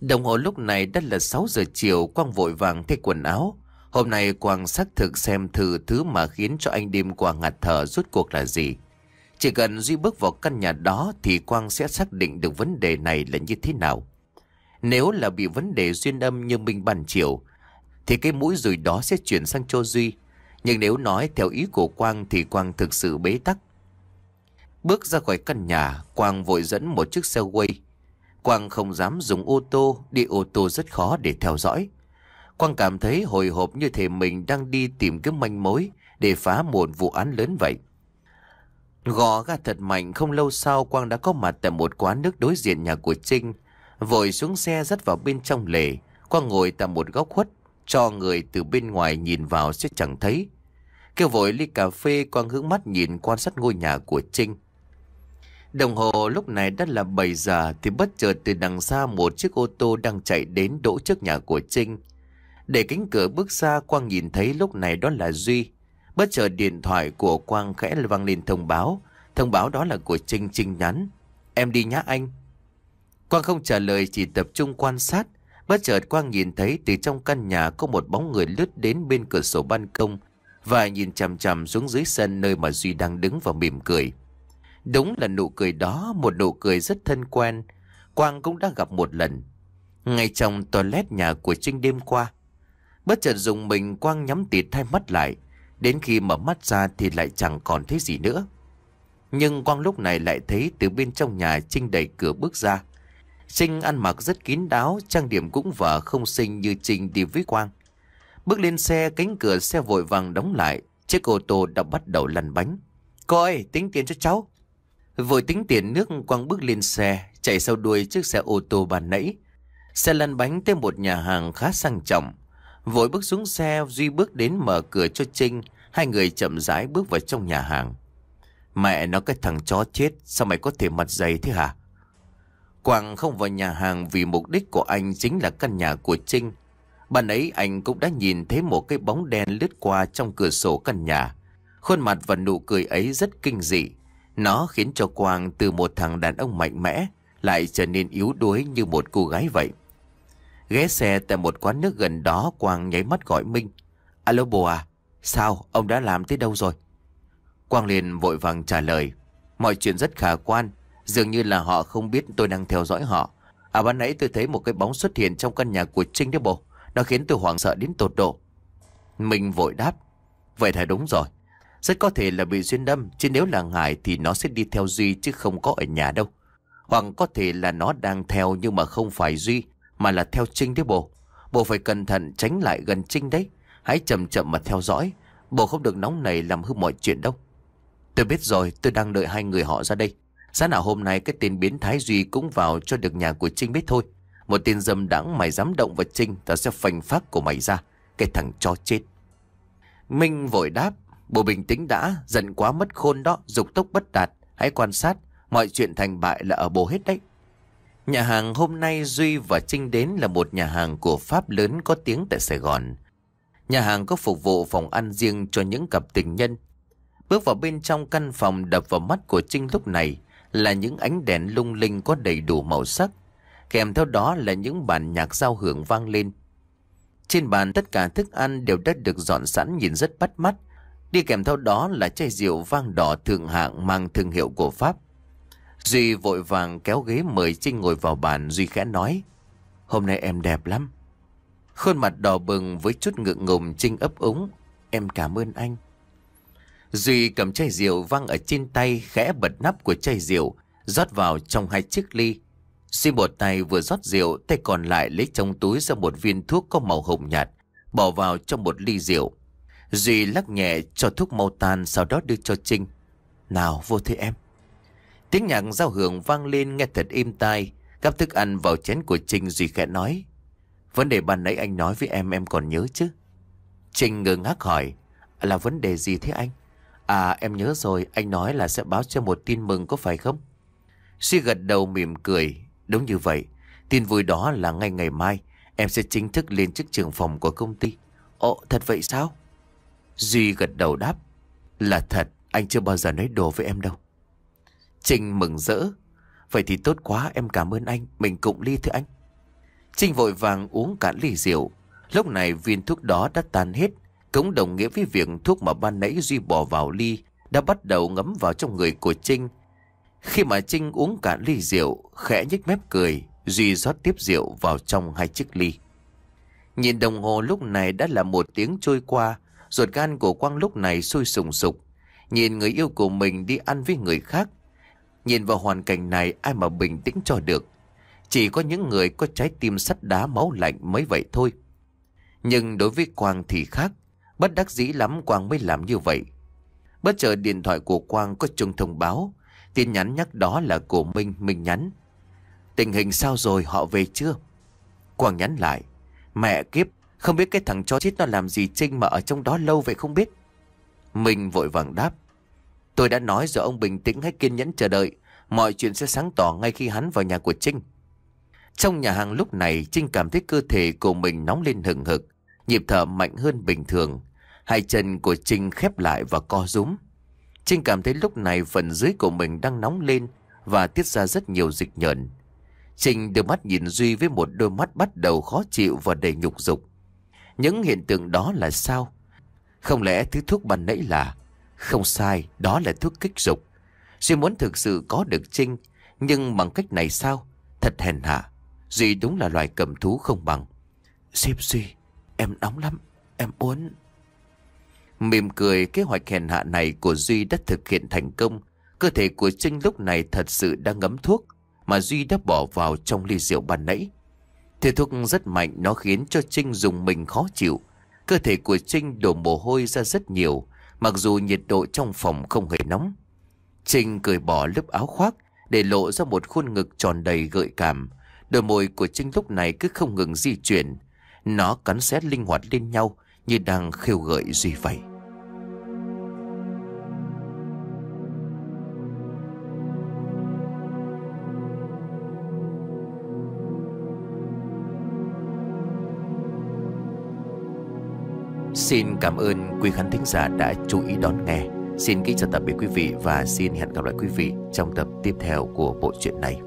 Đồng hồ lúc này đã là 6 giờ chiều Quang vội vàng thay quần áo. Hôm nay Quang xác thực xem thử thứ mà khiến cho anh đêm Quang ngạt thở rút cuộc là gì. Chỉ cần Duy bước vào căn nhà đó thì Quang sẽ xác định được vấn đề này là như thế nào. Nếu là bị vấn đề duyên âm như mình bàn chiều thì cái mũi rùi đó sẽ chuyển sang cho Duy. Nhưng nếu nói theo ý của Quang thì Quang thực sự bế tắc. Bước ra khỏi căn nhà, Quang vội dẫn một chiếc xe quay. Quang không dám dùng ô tô, đi ô tô rất khó để theo dõi. Quang cảm thấy hồi hộp như thể mình đang đi tìm cái manh mối để phá một vụ án lớn vậy. Gõ ga thật mạnh không lâu sau Quang đã có mặt tại một quán nước đối diện nhà của Trinh. Vội xuống xe dắt vào bên trong lề. Quang ngồi tại một góc khuất cho người từ bên ngoài nhìn vào sẽ chẳng thấy. Kêu vội ly cà phê Quang hướng mắt nhìn quan sát ngôi nhà của Trinh. Đồng hồ lúc này đã là 7 giờ thì bất chợt từ đằng xa một chiếc ô tô đang chạy đến đỗ trước nhà của Trinh. Để cánh cửa bước ra Quang nhìn thấy lúc này đó là Duy. Bất chợt điện thoại của Quang khẽ vang lên thông báo. Thông báo đó là của Trinh Trinh nhắn. Em đi nhá anh. Quang không trả lời chỉ tập trung quan sát. Bất chợt Quang nhìn thấy từ trong căn nhà có một bóng người lướt đến bên cửa sổ ban công và nhìn chằm chằm xuống dưới sân nơi mà Duy đang đứng và mỉm cười. Đúng là nụ cười đó, một nụ cười rất thân quen. Quang cũng đã gặp một lần. Ngay trong toilet nhà của Trinh đêm qua. Bất chợt dùng mình Quang nhắm tịt thay mắt lại. Đến khi mở mắt ra thì lại chẳng còn thấy gì nữa. Nhưng Quang lúc này lại thấy từ bên trong nhà Trinh đẩy cửa bước ra. Trinh ăn mặc rất kín đáo, trang điểm cũng vợ không xinh như Trinh đi với Quang. Bước lên xe, cánh cửa xe vội vàng đóng lại, chiếc ô tô đã bắt đầu lăn bánh. Cô ơi, tính tiền cho cháu. Vội tính tiền nước quăng bước lên xe Chạy sau đuôi chiếc xe ô tô bàn nãy Xe lăn bánh tới một nhà hàng khá sang trọng Vội bước xuống xe Duy bước đến mở cửa cho Trinh Hai người chậm rãi bước vào trong nhà hàng Mẹ nó cái thằng chó chết Sao mày có thể mặt dày thế hả Quang không vào nhà hàng Vì mục đích của anh chính là căn nhà của Trinh Bạn ấy anh cũng đã nhìn thấy Một cái bóng đen lướt qua trong cửa sổ căn nhà Khuôn mặt và nụ cười ấy rất kinh dị nó khiến cho Quang từ một thằng đàn ông mạnh mẽ lại trở nên yếu đuối như một cô gái vậy. Ghé xe tại một quán nước gần đó Quang nháy mắt gọi Minh. Alo bồ à, sao ông đã làm tới đâu rồi? Quang liền vội vàng trả lời. Mọi chuyện rất khả quan, dường như là họ không biết tôi đang theo dõi họ. À ban nãy tôi thấy một cái bóng xuất hiện trong căn nhà của Trinh đấy bồ, nó khiến tôi hoảng sợ đến tột độ. Minh vội đáp. Vậy thì đúng rồi, rất có thể là bị duyên đâm Chứ nếu là Hải thì nó sẽ đi theo Duy Chứ không có ở nhà đâu Hoặc có thể là nó đang theo nhưng mà không phải Duy Mà là theo Trinh đấy bồ Bồ phải cẩn thận tránh lại gần Trinh đấy Hãy chậm chậm mà theo dõi Bồ không được nóng này làm hư mọi chuyện đâu Tôi biết rồi tôi đang đợi hai người họ ra đây sáng nào hôm nay cái tên biến thái Duy Cũng vào cho được nhà của Trinh biết thôi Một tên dâm đãng mày dám động vào Trinh Ta sẽ phanh phát của mày ra Cái thằng chó chết Minh vội đáp bộ bình tĩnh đã, giận quá mất khôn đó, dục tốc bất đạt, hãy quan sát, mọi chuyện thành bại là ở bộ hết đấy. Nhà hàng hôm nay Duy và Trinh đến là một nhà hàng của Pháp lớn có tiếng tại Sài Gòn. Nhà hàng có phục vụ phòng ăn riêng cho những cặp tình nhân. Bước vào bên trong căn phòng đập vào mắt của Trinh lúc này là những ánh đèn lung linh có đầy đủ màu sắc. Kèm theo đó là những bản nhạc giao hưởng vang lên. Trên bàn tất cả thức ăn đều đã được dọn sẵn nhìn rất bắt mắt. Đi kèm theo đó là chai rượu vang đỏ thượng hạng mang thương hiệu của Pháp. Duy vội vàng kéo ghế mời Trinh ngồi vào bàn Duy khẽ nói Hôm nay em đẹp lắm Khuôn mặt đỏ bừng với chút ngượng ngùng Trinh ấp úng Em cảm ơn anh Duy cầm chai rượu vang ở trên tay khẽ bật nắp của chai rượu rót vào trong hai chiếc ly Duy một tay vừa rót rượu tay còn lại lấy trong túi ra một viên thuốc có màu hồng nhạt bỏ vào trong một ly rượu Duy lắc nhẹ cho thuốc màu tan sau đó đưa cho Trinh. Nào vô thế em. Tiếng nhạc giao hưởng vang lên nghe thật im tai. Gắp thức ăn vào chén của Trinh Duy khẽ nói. Vấn đề ban nãy anh nói với em em còn nhớ chứ? Trinh ngơ ngác hỏi. Là vấn đề gì thế anh? À em nhớ rồi anh nói là sẽ báo cho một tin mừng có phải không? Suy gật đầu mỉm cười. Đúng như vậy. Tin vui đó là ngay ngày mai em sẽ chính thức lên chức trưởng phòng của công ty. Ồ thật vậy sao? Duy gật đầu đáp. Là thật, anh chưa bao giờ nói đùa với em đâu. Trinh mừng rỡ. Vậy thì tốt quá, em cảm ơn anh. Mình cũng ly thưa anh. Trinh vội vàng uống cả ly rượu. Lúc này viên thuốc đó đã tan hết. Cũng đồng nghĩa với việc thuốc mà ban nãy Duy bỏ vào ly đã bắt đầu ngấm vào trong người của Trinh. Khi mà Trinh uống cả ly rượu, khẽ nhếch mép cười, Duy rót tiếp rượu vào trong hai chiếc ly. Nhìn đồng hồ lúc này đã là một tiếng trôi qua, Ruột gan của Quang lúc này sôi sùng sục Nhìn người yêu của mình đi ăn với người khác Nhìn vào hoàn cảnh này ai mà bình tĩnh cho được Chỉ có những người có trái tim sắt đá máu lạnh mới vậy thôi Nhưng đối với Quang thì khác Bất đắc dĩ lắm Quang mới làm như vậy Bất chợt điện thoại của Quang có chung thông báo Tin nhắn nhắc đó là của Minh Minh nhắn Tình hình sao rồi họ về chưa Quang nhắn lại Mẹ kiếp không biết cái thằng chó chết nó làm gì Trinh mà ở trong đó lâu vậy không biết Mình vội vàng đáp Tôi đã nói rồi ông bình tĩnh hãy kiên nhẫn chờ đợi Mọi chuyện sẽ sáng tỏ ngay khi hắn vào nhà của Trinh Trong nhà hàng lúc này Trinh cảm thấy cơ thể của mình nóng lên hừng hực Nhịp thở mạnh hơn bình thường Hai chân của Trinh khép lại và co rúm Trinh cảm thấy lúc này phần dưới của mình đang nóng lên Và tiết ra rất nhiều dịch nhờn Trinh đưa mắt nhìn Duy với một đôi mắt bắt đầu khó chịu và đầy nhục dục những hiện tượng đó là sao? Không lẽ thứ thuốc ban nãy là... Không sai, đó là thuốc kích dục. Duy muốn thực sự có được Trinh, nhưng bằng cách này sao? Thật hèn hạ. Duy đúng là loài cầm thú không bằng. Duy, Duy, em nóng lắm, em muốn... Mỉm cười kế hoạch hèn hạ này của Duy đã thực hiện thành công. Cơ thể của Trinh lúc này thật sự đang ngấm thuốc mà Duy đã bỏ vào trong ly rượu bàn nãy thế thuốc rất mạnh nó khiến cho Trinh dùng mình khó chịu. Cơ thể của Trinh đổ mồ hôi ra rất nhiều, mặc dù nhiệt độ trong phòng không hề nóng. Trinh cười bỏ lớp áo khoác để lộ ra một khuôn ngực tròn đầy gợi cảm. Đôi môi của Trinh lúc này cứ không ngừng di chuyển. Nó cắn xét linh hoạt lên nhau như đang khêu gợi gì vậy. Xin cảm ơn quý khán thính giả đã chú ý đón nghe. Xin kính chào tạm biệt quý vị và xin hẹn gặp lại quý vị trong tập tiếp theo của bộ truyện này.